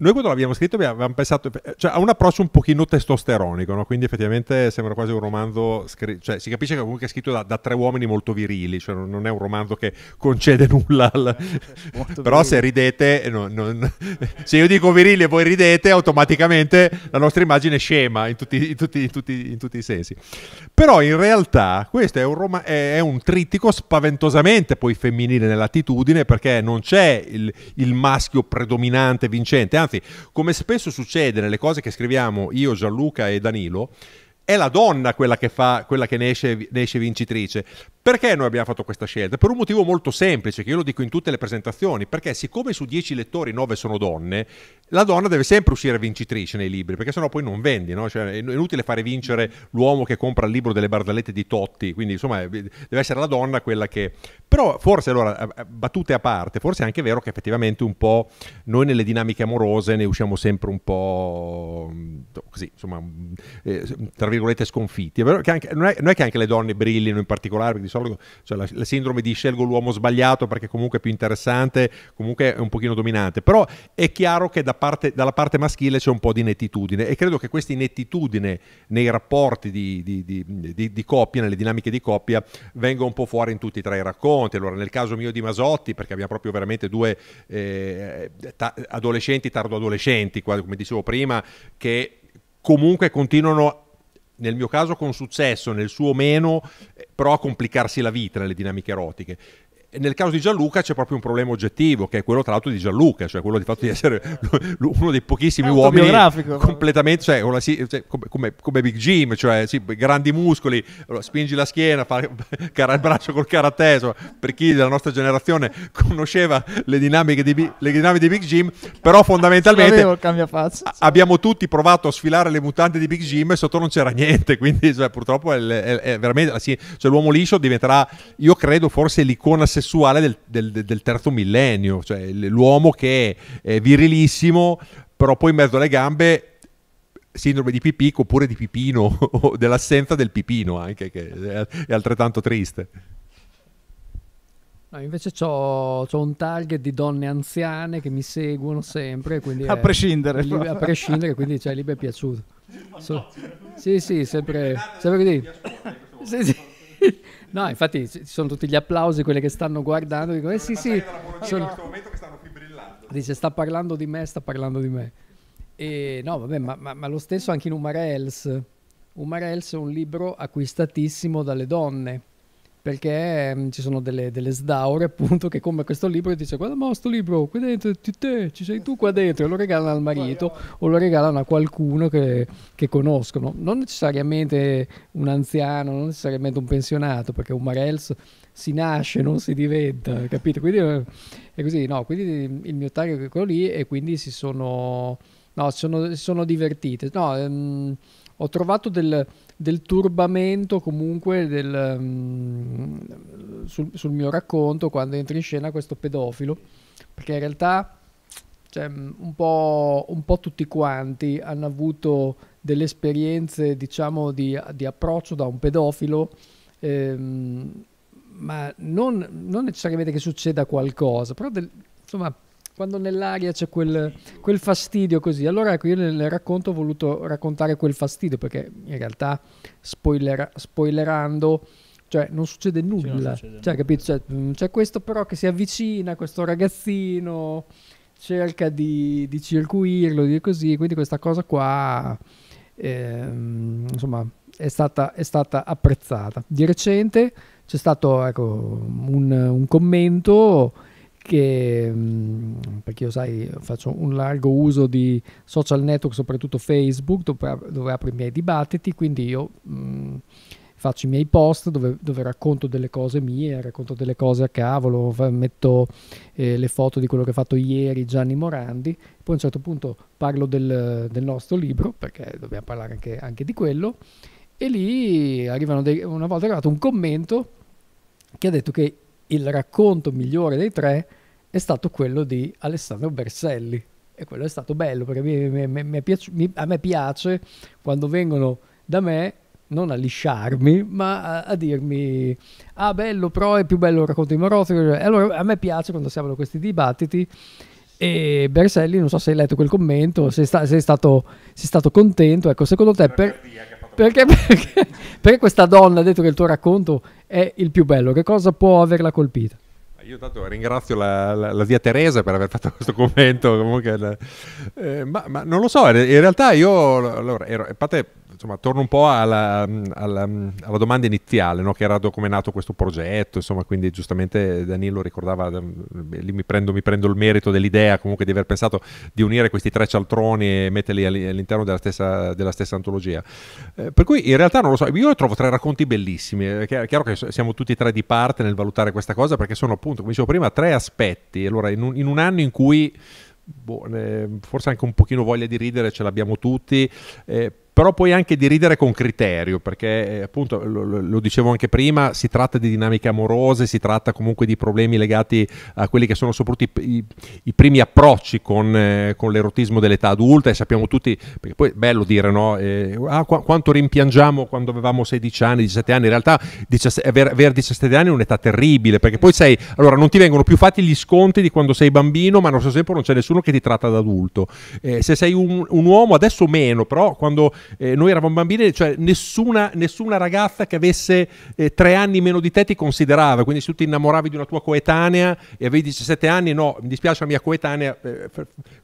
noi quando l'abbiamo scritto abbiamo pensato, cioè ha un approccio un pochino testosteronico, no? quindi effettivamente sembra quasi un romanzo, scri- cioè si capisce che comunque è scritto da, da tre uomini molto virili, cioè non, è un romanzo che concede nulla, al... però se ridete, no, non... se io dico virili e voi ridete, automaticamente la nostra immagine è scema in tutti, in tutti, in tutti, in tutti i sensi. Però in realtà questo è un, rom- è un trittico spaventosamente poi femminile nell'attitudine perché non c'è il, il maschio predominante vincente, anzi anzi, come spesso succede nelle cose che scriviamo io, Gianluca e Danilo, è la donna quella che, fa, quella che ne, esce, ne esce vincitrice. Perché noi abbiamo fatto questa scelta? Per un motivo molto semplice, che io lo dico in tutte le presentazioni, perché siccome su 10 lettori 9 sono donne, la donna deve sempre uscire vincitrice nei libri, perché sennò poi non vendi, no? cioè, è inutile fare vincere l'uomo che compra il libro delle barzellette di Totti, quindi insomma eh, deve essere la donna quella che... Però forse allora, battute a parte, forse è anche vero che effettivamente un po' noi nelle dinamiche amorose ne usciamo sempre un po' mm, così, insomma, mm, eh, tra virgolette sconfitti, non è, non è che anche le donne brillino in particolare, solito cioè la, la, sindrome di scelgo l'uomo sbagliato perché comunque è più interessante, comunque è un pochino dominante, però è chiaro che da parte, dalla parte maschile c'è un po' di inettitudine e credo che questa inettitudine nei rapporti di, di, di, di, coppia, nelle dinamiche di coppia, venga un po' fuori in tutti e tre i racconti. Allora nel caso mio di Masotti, perché abbiamo proprio veramente due eh, ta- adolescenti, tardo adolescenti, come dicevo prima, che comunque continuano nel mio caso con successo, nel suo meno, però a complicarsi la vita nelle dinamiche erotiche nel caso di Gianluca c'è proprio un problema oggettivo, che è quello tra l'altro di Gianluca, cioè quello di fatto di essere uno dei pochissimi uomini completamente, cioè, una, cioè, come, come, Big Jim, cioè sì, grandi muscoli, spingi la schiena, fa cara, il braccio col karate, insomma, per chi della nostra generazione conosceva le dinamiche di, le dinamiche di Big Jim, però fondamentalmente a, abbiamo tutti provato a sfilare le mutande di Big Jim e sotto non c'era niente, quindi cioè, purtroppo è, è, è veramente, sì, cioè, l'uomo liscio diventerà, io credo, forse l'icona 60 sessuale del, del, del terzo millennio, cioè l'uomo che è virilissimo, però poi in mezzo alle gambe sindrome di Pipico oppure di Pipino o dell'assenza del Pipino anche che è altrettanto triste No, invece ho un target di donne anziane che mi seguono sempre. a prescindere. Lib- a prescindere, quindi cioè, lì mi è piaciuto. So, sì, sì, sempre, sempre così. Sì, sì. No, infatti ci sono tutti gli applausi, quelli che stanno guardando, dicono, eh sì sì, sono... in questo momento che stanno qui brillando. Dice, sta parlando di me, sta parlando di me. E, no, vabbè, ma, ma, ma lo stesso anche in Umar Els. è un libro acquistatissimo dalle donne perché um, ci sono delle, delle sdaure appunto che come questo libro dice guarda ma sto libro qui dentro ti, te, ci sei tu qua dentro e lo regalano al marito o lo regalano a qualcuno che, che conoscono non necessariamente un anziano non necessariamente un pensionato perché un Marels si nasce non si diventa capito quindi eh, è così no quindi mm, il mio target è quello lì e quindi si sono no sono, sono divertite no um, ho trovato del del turbamento comunque del, um, sul, sul, mio racconto quando entra in scena questo pedofilo, perché in realtà cioè, mm, un, po', un, po', tutti quanti hanno avuto delle esperienze diciamo di, di approccio da un pedofilo, ehm, ma non, non, necessariamente che succeda qualcosa, però del, insomma quando nell'aria c'è quel, quel, fastidio così. Allora ecco, io nel racconto ho voluto raccontare quel fastidio perché in realtà spoiler, spoilerando cioè non succede nulla, sì, non succede cioè, capito? Cioè, c'è questo però che si avvicina, questo ragazzino cerca di, di circuirlo, di così, quindi questa cosa qua ehm, insomma è stata, è stata, apprezzata. Di recente c'è stato ecco, un, un commento che mm, perché io sai faccio un largo uso di social network soprattutto Facebook dove, dove apro i miei dibattiti quindi io mh, mm, faccio i miei post dove, dove, racconto delle cose mie racconto delle cose a cavolo metto eh, le foto di quello che ha fatto ieri Gianni Morandi poi a un certo punto parlo del, del nostro libro perché dobbiamo parlare anche, anche di quello e lì arrivano dei, una volta è arrivato un commento che ha detto che il racconto migliore dei tre è stato quello di Alessandro Berselli. E quello è stato bello perché mi, mi, mi piace, a me piace quando vengono da me non a lisciarmi, ma a, a, dirmi: Ah, bello, però è più bello il racconto di Marozzi. E allora a me piace quando si aprono questi dibattiti. E Berselli, non so se hai letto quel commento, sei, sta, sei, stato, sei stato, contento. Ecco, secondo te, per, perché, perché, perché, questa donna ha detto che il tuo racconto è il più bello? Che cosa può averla colpita? Io intanto ringrazio la, la, la, zia Teresa per aver fatto questo commento, comunque, eh, ma, ma, non lo so, in realtà io allora, ero, a parte insomma, torno un po' alla, alla, um, alla domanda iniziale, no? che era come è nato questo progetto, insomma, quindi giustamente Danilo ricordava, um, lì mi prendo, mi prendo, il merito dell'idea comunque di aver pensato di unire questi tre cialtroni e metterli all'interno della stessa, della stessa antologia. Eh, per cui in realtà non lo so, io trovo tre racconti bellissimi, è eh, chiaro che siamo tutti e tre di parte nel valutare questa cosa perché sono appunto, come dicevo prima, tre aspetti, allora in un, in un anno in cui... Boh, forse anche un pochino voglia di ridere ce l'abbiamo tutti, eh, però puoi anche di ridere con criterio, perché eh, appunto lo, lo, dicevo anche prima, si tratta di dinamiche amorose, si tratta comunque di problemi legati a quelli che sono soprattutto i, i, i primi approcci con, eh, con, l'erotismo dell'età adulta e sappiamo tutti, perché poi è bello dire no, eh, ah, qu- quanto rimpiangiamo quando avevamo 16 anni, 17 anni, in realtà avere aver 17 anni è un'età terribile, perché poi sei, allora non ti vengono più fatti gli sconti di quando sei bambino, ma allo stesso tempo non c'è nessuno che ti tratta da adulto. Eh, se sei un, un uomo, adesso meno, però quando eh, noi eravamo bambini, cioè nessuna, nessuna ragazza che avesse eh, tre anni meno di te ti considerava, quindi se tu ti innamoravi di una tua coetanea e avevi 17 anni, no, mi dispiace la mia coetanea, eh,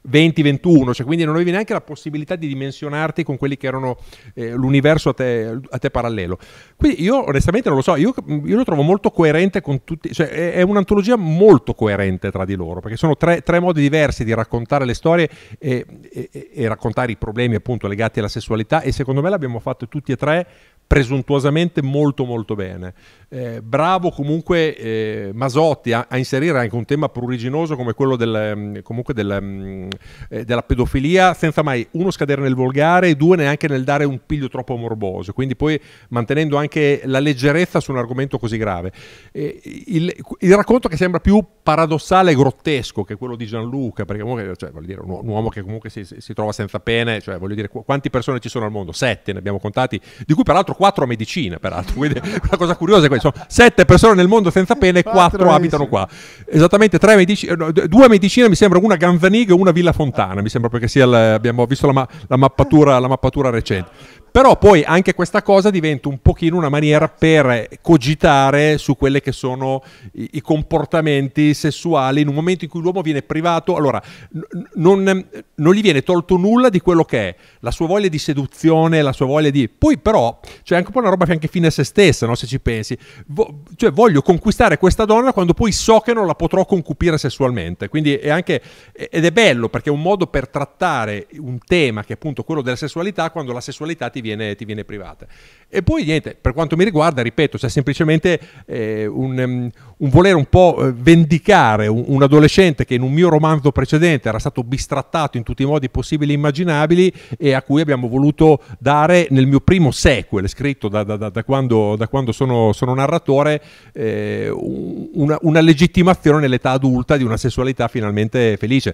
20-21, cioè quindi non avevi neanche la possibilità di dimensionarti con quelli che erano eh, l'universo a te, a te, parallelo. Quindi io onestamente non lo so, io, io lo trovo molto coerente con tutti, cioè è, è un'antologia molto coerente tra di loro, perché sono tre, tre modi diversi di raccontare le storie e, e, e raccontare i problemi appunto legati alla sessualità qualità e secondo me l'abbiamo fatto tutti e tre presuntuosamente molto molto bene. Eh, bravo comunque eh, Masotti a, a, inserire anche un tema pruriginoso come quello del, mm, del, mm, eh, della pedofilia senza mai uno scadere nel volgare e due neanche nel dare un piglio troppo morboso quindi poi mantenendo anche la leggerezza su un argomento così grave eh, il, il, racconto che sembra più paradossale e grottesco che quello di Gianluca perché comunque cioè, dire, un, un, uomo che comunque si, si, trova senza pene cioè voglio dire qu quante persone ci sono al mondo? Sette ne abbiamo contati di cui peraltro quattro a medicina peraltro quindi una cosa curiosa è questa vabbè, sono sette persone nel mondo senza pene e quattro, abitano qua. Esattamente tre medici- eh, due medicine, mi sembra, una Ganzaniga e una Villa Fontana, mi sembra perché sia il, abbiamo visto la, ma- la, mappatura, la mappatura recente. Però poi anche questa cosa diventa un pochino una maniera per cogitare su quelli che sono i, i, comportamenti sessuali in un momento in cui l'uomo viene privato, allora n- non, non, gli viene tolto nulla di quello che è, la sua voglia di seduzione, la sua voglia di... Poi però c'è cioè anche un po' una roba che anche fine a se stessa, no? se ci pensi, vo- cioè voglio conquistare questa donna quando poi so che non la potrò concupire sessualmente. Quindi è anche, ed è bello perché è un modo per trattare un tema che è appunto quello della sessualità quando la sessualità ti viene, ti viene privata. E poi niente, per quanto mi riguarda, ripeto, c'è semplicemente eh, un, um, un volere un po' eh, vendicare un, un adolescente che in un mio romanzo precedente era stato bistrattato in tutti i modi possibili e immaginabili e a cui abbiamo voluto dare nel mio primo sequel, scritto da, da, da, da quando, quando sono, sono, narratore eh, una, una legittimazione nell'età adulta di una sessualità finalmente felice.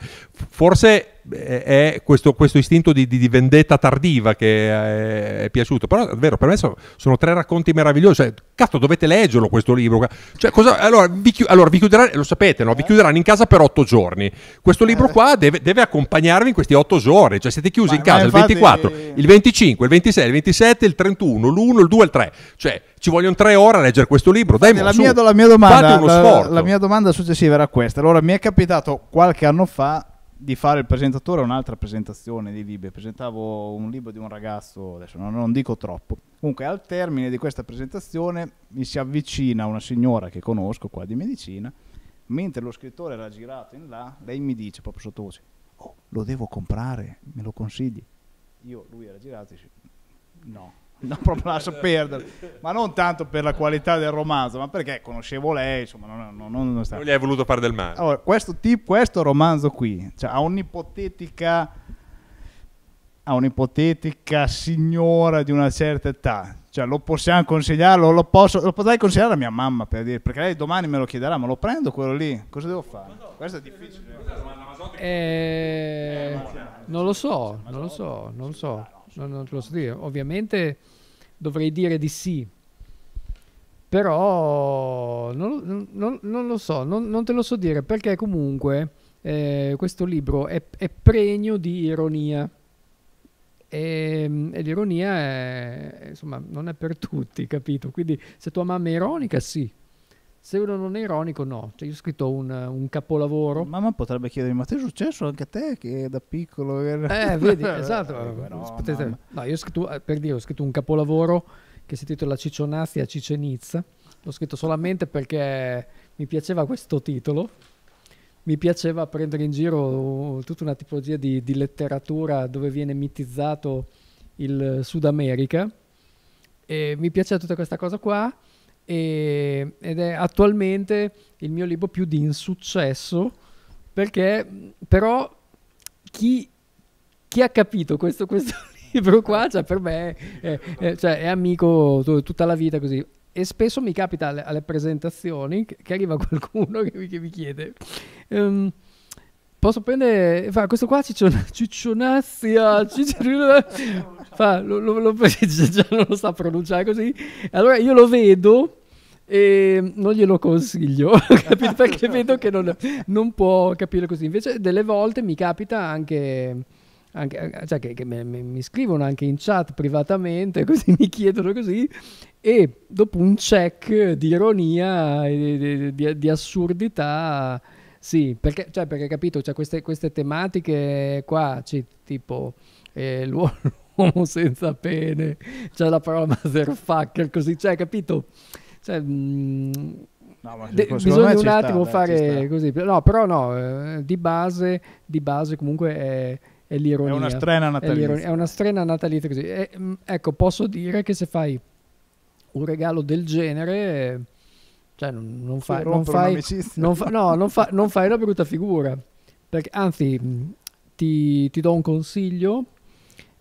Forse è questo, questo istinto di, di, vendetta tardiva che è, è piaciuto. Però davvero, per me sono, sono, tre racconti meravigliosi. Cioè, cazzo, dovete leggerlo questo libro. Cioè, cosa, allora, vi allora, vi, chiuderanno, lo sapete, no? vi eh. chiuderanno in casa per otto giorni. Questo libro eh. qua deve, deve accompagnarvi in questi otto giorni. Cioè, siete chiusi ma, in casa infatti... il 24, il 25, il 26, il 27, il 31, l'1, il 2, il 3. Cioè, ci vogliono tre ore a leggere questo libro. Dai, la, su, mia, la, mia domanda, la, la mia domanda successiva era questa. Allora, mi è capitato qualche anno fa di fare il presentatore è un'altra presentazione di libri. Presentavo un libro di un ragazzo, adesso non, non, dico troppo. Comunque al termine di questa presentazione mi si avvicina una signora che conosco qua di medicina, mentre lo scrittore era girato in là, lei mi dice proprio sottovoce, oh, lo devo comprare, me lo consigli? Io, lui era girato e dice, no, no, proprio lascio perdere, ma non tanto per la qualità del romanzo, ma perché conoscevo lei, insomma, non, non, non, non gli hai voluto fare del male. Allora, questo, tip, questo romanzo qui, cioè, ha un'ipotetica a un'ipotetica signora di una certa età. Cioè, lo possiamo consigliarlo, lo, posso, lo potrei consigliare a mia mamma per dire, perché lei domani me lo chiederà, ma lo prendo quello lì? Cosa devo fare? No, Questo è difficile. Eh, eh, non lo so, non lo so, non lo so non, non te lo so dire. Ovviamente dovrei dire di sì, però non, non, non lo so, non, te lo so dire perché comunque eh, questo libro è, è, pregno di ironia. E, ehm, e l'ironia è, insomma, non è per tutti, capito? Quindi se tua mamma è ironica, sì, se uno non è ironico, no. Cioè, io ho scritto un, un capolavoro. Mamma potrebbe chiedermi, ma ti è successo anche a te che da piccolo era... Eh, vedi, esatto. Eh, no, Potete... no, io ho scritto, eh, per dire, ho scritto un capolavoro che si intitola Ciccionastia Cicenizza. L'ho scritto solamente perché mi piaceva questo titolo. Mi piaceva prendere in giro uh, tutta una tipologia di, di letteratura dove viene mitizzato il Sud America. E mi piaceva tutta questa cosa qua e, ed è attualmente il mio libro più di insuccesso perché però chi, chi ha capito questo, questo libro qua cioè per me è, è, cioè è amico tutta la vita così e spesso mi capita alle, alle presentazioni che, che, arriva qualcuno che mi, che mi chiede um, posso prendere fa questo qua ciccion- ciccionazia ciccion- fa, lo, lo, lo, già non lo sa pronunciare così allora io lo vedo e non glielo consiglio capito? perché vedo che non, non, può capire così invece delle volte mi capita anche, anche cioè che, che me, me, mi scrivono anche in chat privatamente così mi chiedono così e dopo un check di ironia e di, di, di, di assurdità sì, perché, cioè, perché capito, cioè, queste, queste, tematiche qua, c'è tipo eh, l'uomo senza pene, c'è la parola motherfucker, così, cioè, capito? Cioè, mh, mm, No, ma De, bisogna un attimo sta, fare beh, così, no, però no, eh, di, base, di base, comunque è, è l'ironia. È una strena natalizia. È, è una strena natalizia così. E, mm, ecco, posso dire che se fai un regalo del genere cioè, non, non fai, non fai, non fa, no, non, fa, non, fai una brutta figura. Perché, anzi, ti, ti do un consiglio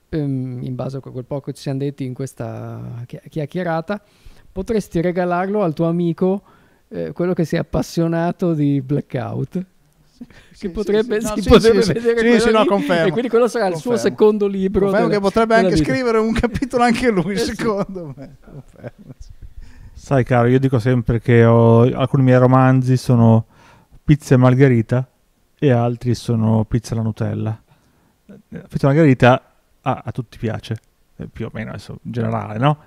ehm, in base a quel poco che ci siamo detti in questa chiacchierata. Potresti regalarlo al tuo amico, eh, quello che si è appassionato di Blackout che sì, potrebbe, sì, sì. No, potrebbe vedere sì, no, e quindi quello sarà confermo. il suo secondo libro della, che potrebbe anche vita. scrivere un capitolo anche lui eh secondo me confermo, Sai caro, io dico sempre che ho, alcuni miei romanzi sono pizza e margherita e altri sono pizza alla Nutella. Pizza e margherita ah, a tutti piace, eh, più o meno adesso in generale, no?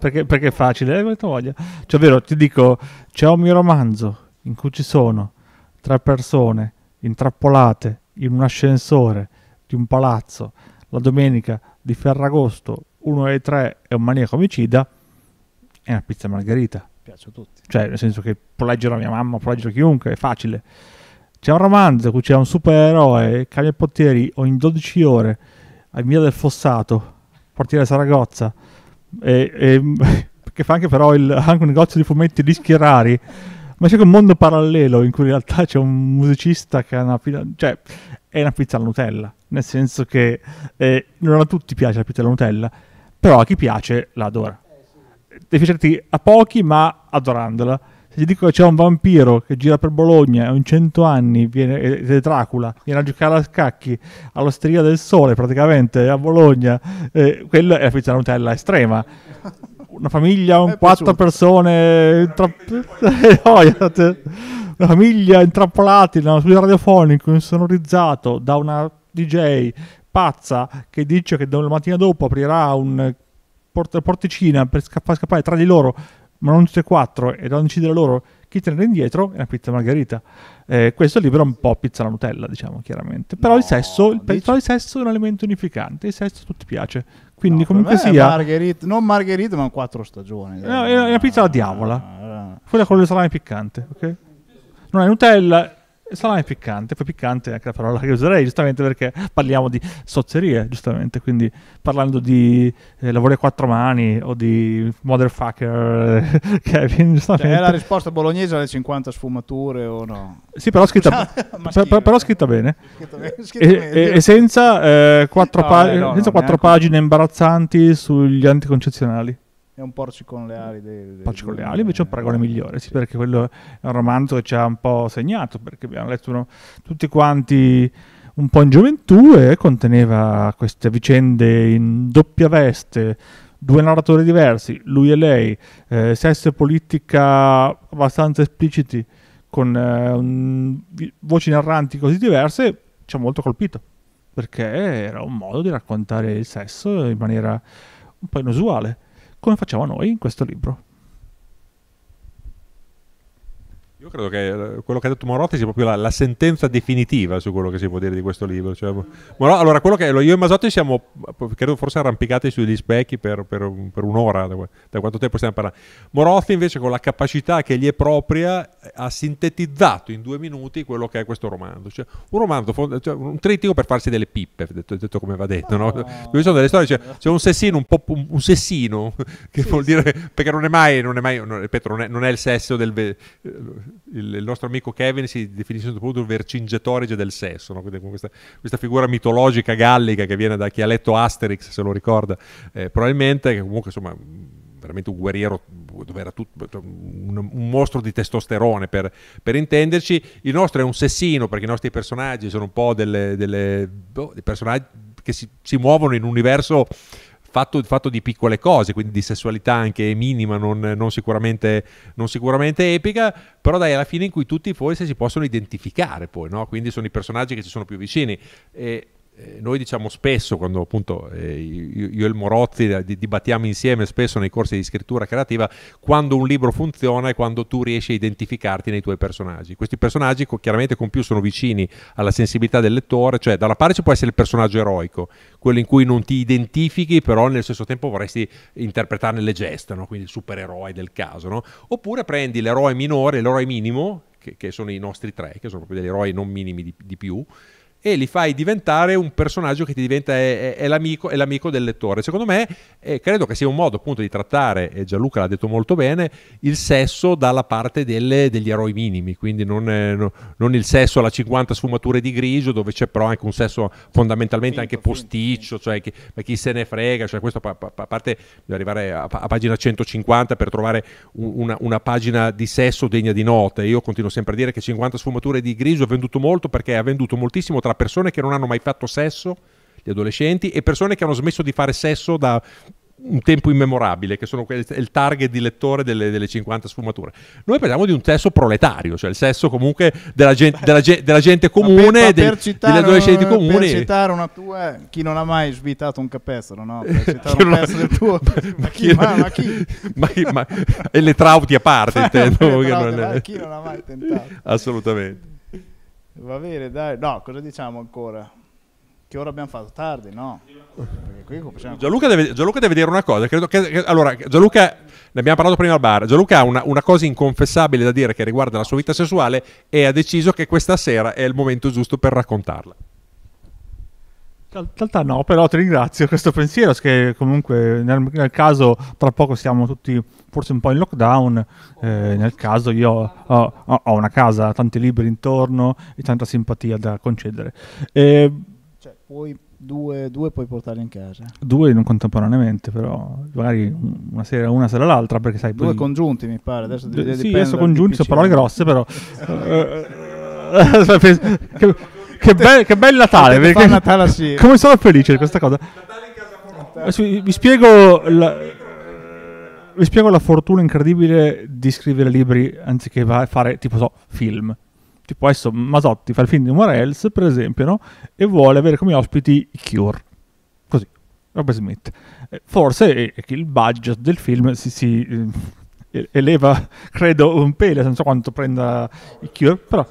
Perché, perché è facile, eh, voglia. Cioè, vero, ti dico, c'è un mio romanzo in cui ci sono tre persone intrappolate in un ascensore di un palazzo la domenica di Ferragosto, uno dei tre è un maniaco omicida è una pizza margherita. Piace a tutti. Cioè, nel senso che può leggere la mia mamma, può leggere chiunque, è facile. C'è un romanzo in cui c'è un supereroe che cambia poteri ogni 12 ore al via del Fossato, portiere Saragozza, e, e, che fa anche però il, anche un negozio di fumetti dischi rari. Ma c'è anche un mondo parallelo in cui in realtà c'è un musicista che ha una pizza. Cioè, è una pizza alla Nutella. Nel senso che eh, non a tutti piace la pizza alla Nutella, però a chi piace la adora deficienti a pochi ma adorandola. Se ti dico che c'è un vampiro che gira per Bologna e in cento anni viene eh, è Dracula, viene a giocare a scacchi all'Osteria del Sole praticamente a Bologna, eh, quella è la pizza Nutella estrema. Una famiglia, un quattro persone, tra... Eh, una famiglia intrappolati in uno studio radiofonico insonorizzato da una DJ pazza che dice che la mattina dopo aprirà un port- porticina per sca- scappare tra di loro, ma non tutte e quattro, e devono decidere loro chi tenere indietro, è una pizza margherita. Eh, questo libro è un po' pizza alla Nutella, diciamo chiaramente. Però, no, il, sesso, il, dici... il sesso è un elemento unificante, il sesso a tutti piace. Quindi no, comunque sia... Margherita, non margherita, ma quattro stagioni. No, è una pizza alla diavola. Ah, ah. Quella con le salame piccante, ok? Non è Nutella, salame piccante, poi piccante è anche la parola che userei, giustamente perché parliamo di sozzerie, giustamente, quindi parlando di eh, lavori a quattro mani o di motherfucker eh, Kevin, giustamente. Cioè, è la risposta bolognese alle 50 sfumature o no? Sì, però scritta, cioè, maschile, per, però scritta bene. Eh, eh, e, senza eh, quattro pagine imbarazzanti sugli anticoncezionali è un porci con le ali. Dei, dei porci con le ali invece è un paragone migliore, sì, perché quello è un romanzo che ci ha un po' segnato, perché abbiamo letto uno, tutti quanti un po' in gioventù e conteneva queste vicende in doppia veste, due narratori diversi, lui e lei, eh, sesso e politica abbastanza espliciti, con eh, un, voci narranti così diverse, ci ha molto colpito, perché era un modo di raccontare il sesso in maniera un po' inusuale come facciamo noi in questo libro. Io credo che eh, quello che ha detto Morotti sia proprio la, la, sentenza definitiva su quello che si può dire di questo libro. Cioè, Moro, allora, quello che io e Masotti siamo, credo, forse arrampicati sugli specchi per, per, per un'ora, da, da, quanto tempo stiamo parlando. Morotti, invece, con la capacità che gli è propria, eh, ha sintetizzato in due minuti quello che è questo romanzo. Cioè, un romanzo, cioè, un trittico per farsi delle pippe, detto, detto come va detto. No? Dove sono delle storie, cioè, c'è cioè, un sessino, un, po', un, un sessino, che sì, vuol dire, perché non è mai, non è mai non, ripeto, non è, non è il sesso del... Eh, il, nostro amico Kevin si definisce un certo il vercingetorige del sesso, no? questa, questa, figura mitologica gallica che viene da chi ha letto Asterix, se lo ricorda, eh, probabilmente, che comunque insomma veramente un guerriero dove era tutto, un, un mostro di testosterone per, per, intenderci il nostro è un sessino perché i nostri personaggi sono un po' delle, delle boh, dei personaggi che si, si muovono in un universo fatto, fatto, di piccole cose, quindi di sessualità anche minima, non, non, sicuramente, non, sicuramente, epica, però dai, alla fine in cui tutti forse si possono identificare poi, no? quindi sono i personaggi che ci sono più vicini. E eh, noi diciamo spesso, quando appunto eh, io, io, e il Morozzi dibattiamo insieme spesso nei corsi di scrittura creativa, quando un libro funziona è quando tu riesci a identificarti nei tuoi personaggi. Questi personaggi chiaramente con più sono vicini alla sensibilità del lettore, cioè dalla parte ci può essere il personaggio eroico, quello in cui non ti identifichi però nel stesso tempo vorresti interpretarne le gesta, no? quindi il supereroe del caso, no? oppure prendi l'eroe minore, l'eroe minimo, che, che, sono i nostri tre, che sono proprio degli eroi non minimi di, di più, e li fai diventare un personaggio che ti diventa è, è, è, l'amico, è l'amico, del lettore. Secondo me, eh, credo che sia un modo appunto di trattare, e Gianluca l'ha detto molto bene, il sesso dalla parte delle, degli eroi minimi, quindi non, eh, no, non, il sesso alla 50 sfumature di grigio, dove c'è però anche un sesso fondamentalmente finto, anche posticcio, finto. cioè chi, ma chi se ne frega, cioè questo a, pa- pa- parte di arrivare a, a, pagina 150 per trovare una, una pagina di sesso degna di note. Io continuo sempre a dire che 50 sfumature di grigio ha venduto molto perché ha venduto moltissimo tra persone che non hanno mai fatto sesso, gli adolescenti, e persone che hanno smesso di fare sesso da un tempo immemorabile, che sono il target di lettore delle, delle 50 sfumature. Noi parliamo di un sesso proletario, cioè il sesso comunque della gente, della gente, della gente comune, per, del, citare, degli adolescenti comuni. Per citare una tua, eh, chi non ha mai svitato un capestro, no? Per citare un pezzo del tuo... ma, chi, ma, ma chi? ma, ma, e le trauti a parte, intendo. Trauti, non, chi non ha mai tentato? Assolutamente. Va bene, dai. No, cosa diciamo ancora? Che ora abbiamo fatto? Tardi, no? Gianluca deve, Gianluca deve, dire una cosa. Credo che, che, allora, Gianluca, ne abbiamo parlato prima al bar. Gianluca ha una, una, cosa inconfessabile da dire che riguarda la sua vita sessuale e ha deciso che questa sera è il momento giusto per raccontarla. In realtà no, però ti ringrazio questo pensiero, che comunque nel, nel, caso tra poco siamo tutti forse un po' in lockdown, eh, nel caso io ho, ho, ho, una casa, tanti libri intorno e tanta simpatia da concedere. Eh, cioè, puoi, due, due puoi portarli in casa. Due non contemporaneamente, però magari una sera una sera l'altra, perché sai... Due poi... congiunti mi pare, adesso... D- sì, adesso congiunti sono parole grosse però... eh, eh cioè, che, be- che bel Natale, perché Natale sì. come sono felice di questa cosa. Adesso vi, vi spiego la, vi spiego la fortuna incredibile di scrivere libri anziché fare tipo so, film. Tipo adesso Masotti fa il film di Morels, per esempio, no? e vuole avere come ospiti i Cure. Così, Robert Smith. Forse il budget del film si, si eh, eleva, credo, un pelo, non so quanto prenda i Cure, però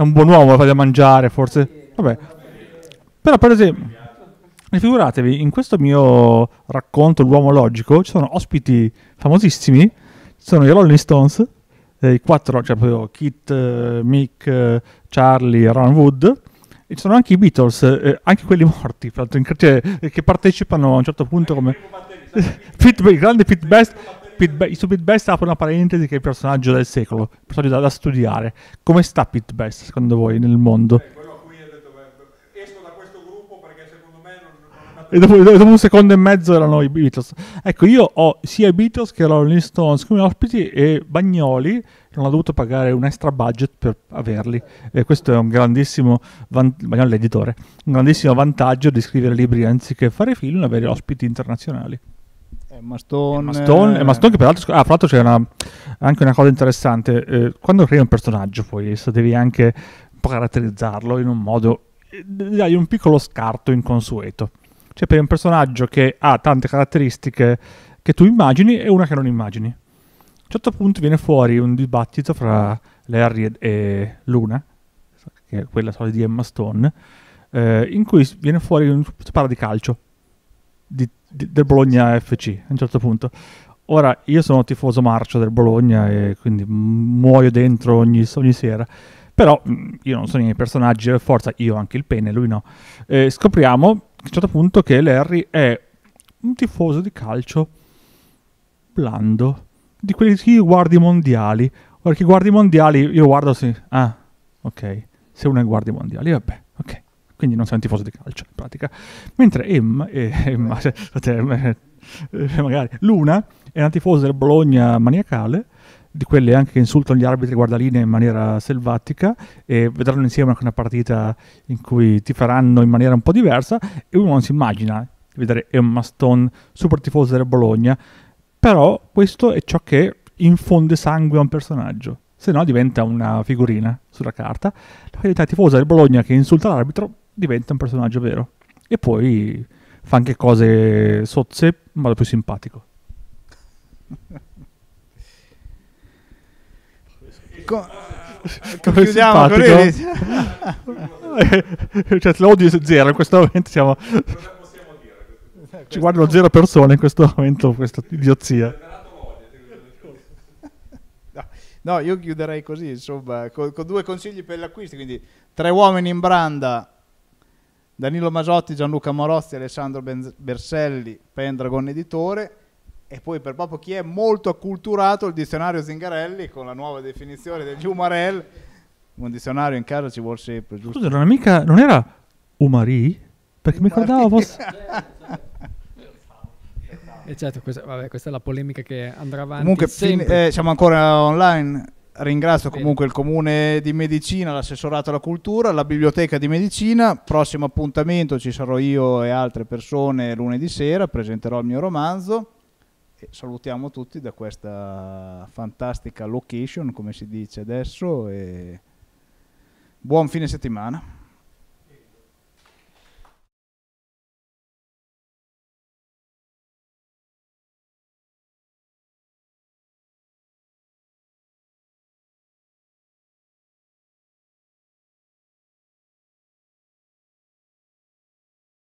è un buon uomo, lo fate mangiare, forse. Vabbè. Però per esempio, figuratevi, in questo mio racconto L'uomo logico ci sono ospiti famosissimi, ci sono i Rolling Stones, eh, i quattro, cioè proprio Kit, eh, Mick, eh, Charlie Ron Wood. E ci sono anche i Beatles, anche quelli morti, in, cioè, che partecipano a un certo punto come... Pit, il grande Pit Best Pit Be- su Best apro una parentesi che è il personaggio del secolo, il personaggio da, da studiare. Come sta Pit Best secondo voi nel mondo? Eh, quello qui ha detto, beh, esco da questo gruppo perché secondo me non... E dopo, dopo, un secondo e mezzo erano i Beatles. Ecco, io ho sia i Beatles che Rolling Stones come ospiti e Bagnoli non ha dovuto pagare un extra budget per averli. E questo è un grandissimo, van- l'editore, un grandissimo vantaggio di scrivere libri anziché fare film e avere ospiti internazionali. Emma Stone. Emma Stone, eh, eh, che peraltro, ah, peraltro c'è una, anche una cosa interessante, eh, quando crei un personaggio poi devi anche un po' caratterizzarlo in un modo, dai eh, un piccolo scarto inconsueto. Cioè per un personaggio che ha tante caratteristiche che tu immagini e una che non immagini. A un certo punto viene fuori un dibattito fra Larry e Luna, che è quella solita di Emma Stone, eh, in cui viene fuori, si parla di calcio, di di, del Bologna FC a un certo punto. Ora, io sono tifoso marcio del Bologna e quindi muoio dentro ogni, ogni sera. Però io non sono i miei personaggi, per eh, forza io anche il pene, lui no. E scopriamo a un certo punto che Larry è un tifoso di calcio blando, di quelli che guardi i mondiali. Ora che guardi i mondiali, io guardo sì. Ah, ok. Se uno guarda i mondiali, vabbè quindi non sei un tifoso di calcio in pratica. Mentre Emma, eh, Emma cioè, eh, magari, Luna è una tifosa del Bologna maniacale, di quelle anche che insultano gli arbitri guardaline in maniera selvatica e vedranno insieme anche una partita in cui ti faranno in maniera un po' diversa e uno non si immagina di vedere Emma Stone super tifosa del Bologna però questo è ciò che infonde sangue a un personaggio se no diventa una figurina sulla carta la tifosa del Bologna che insulta l'arbitro diventa un personaggio vero. E poi fa anche cose sozze, in modo più simpatico. Co- come chiudiamo con cioè, l'odio è zero in questo momento siamo ci guardano zero persone in questo momento questa idiozia no, no io chiuderei così insomma con, con due consigli per l'acquisto quindi tre uomini in branda Danilo Masotti, Gianluca Morozzi, Alessandro Benz- Berselli, Pendragon Editore. E poi per proprio chi è molto acculturato il dizionario Zingarelli con la nuova definizione degli Umarell. Un dizionario in casa ci vuole sempre, giusto? Scusa, non, mica, non era Umarì? Perché mi ricordavo fosse... E eh, certo, questa, vabbè, questa, è la polemica che andrà avanti. Comunque, fin, eh, siamo ancora online ringrazio comunque il Comune di Medicina, l'assessorato alla cultura, la biblioteca di Medicina. Prossimo appuntamento ci sarò io e altre persone lunedì sera, presenterò il mio romanzo. E salutiamo tutti da questa fantastica location, come si dice adesso. E buon fine settimana.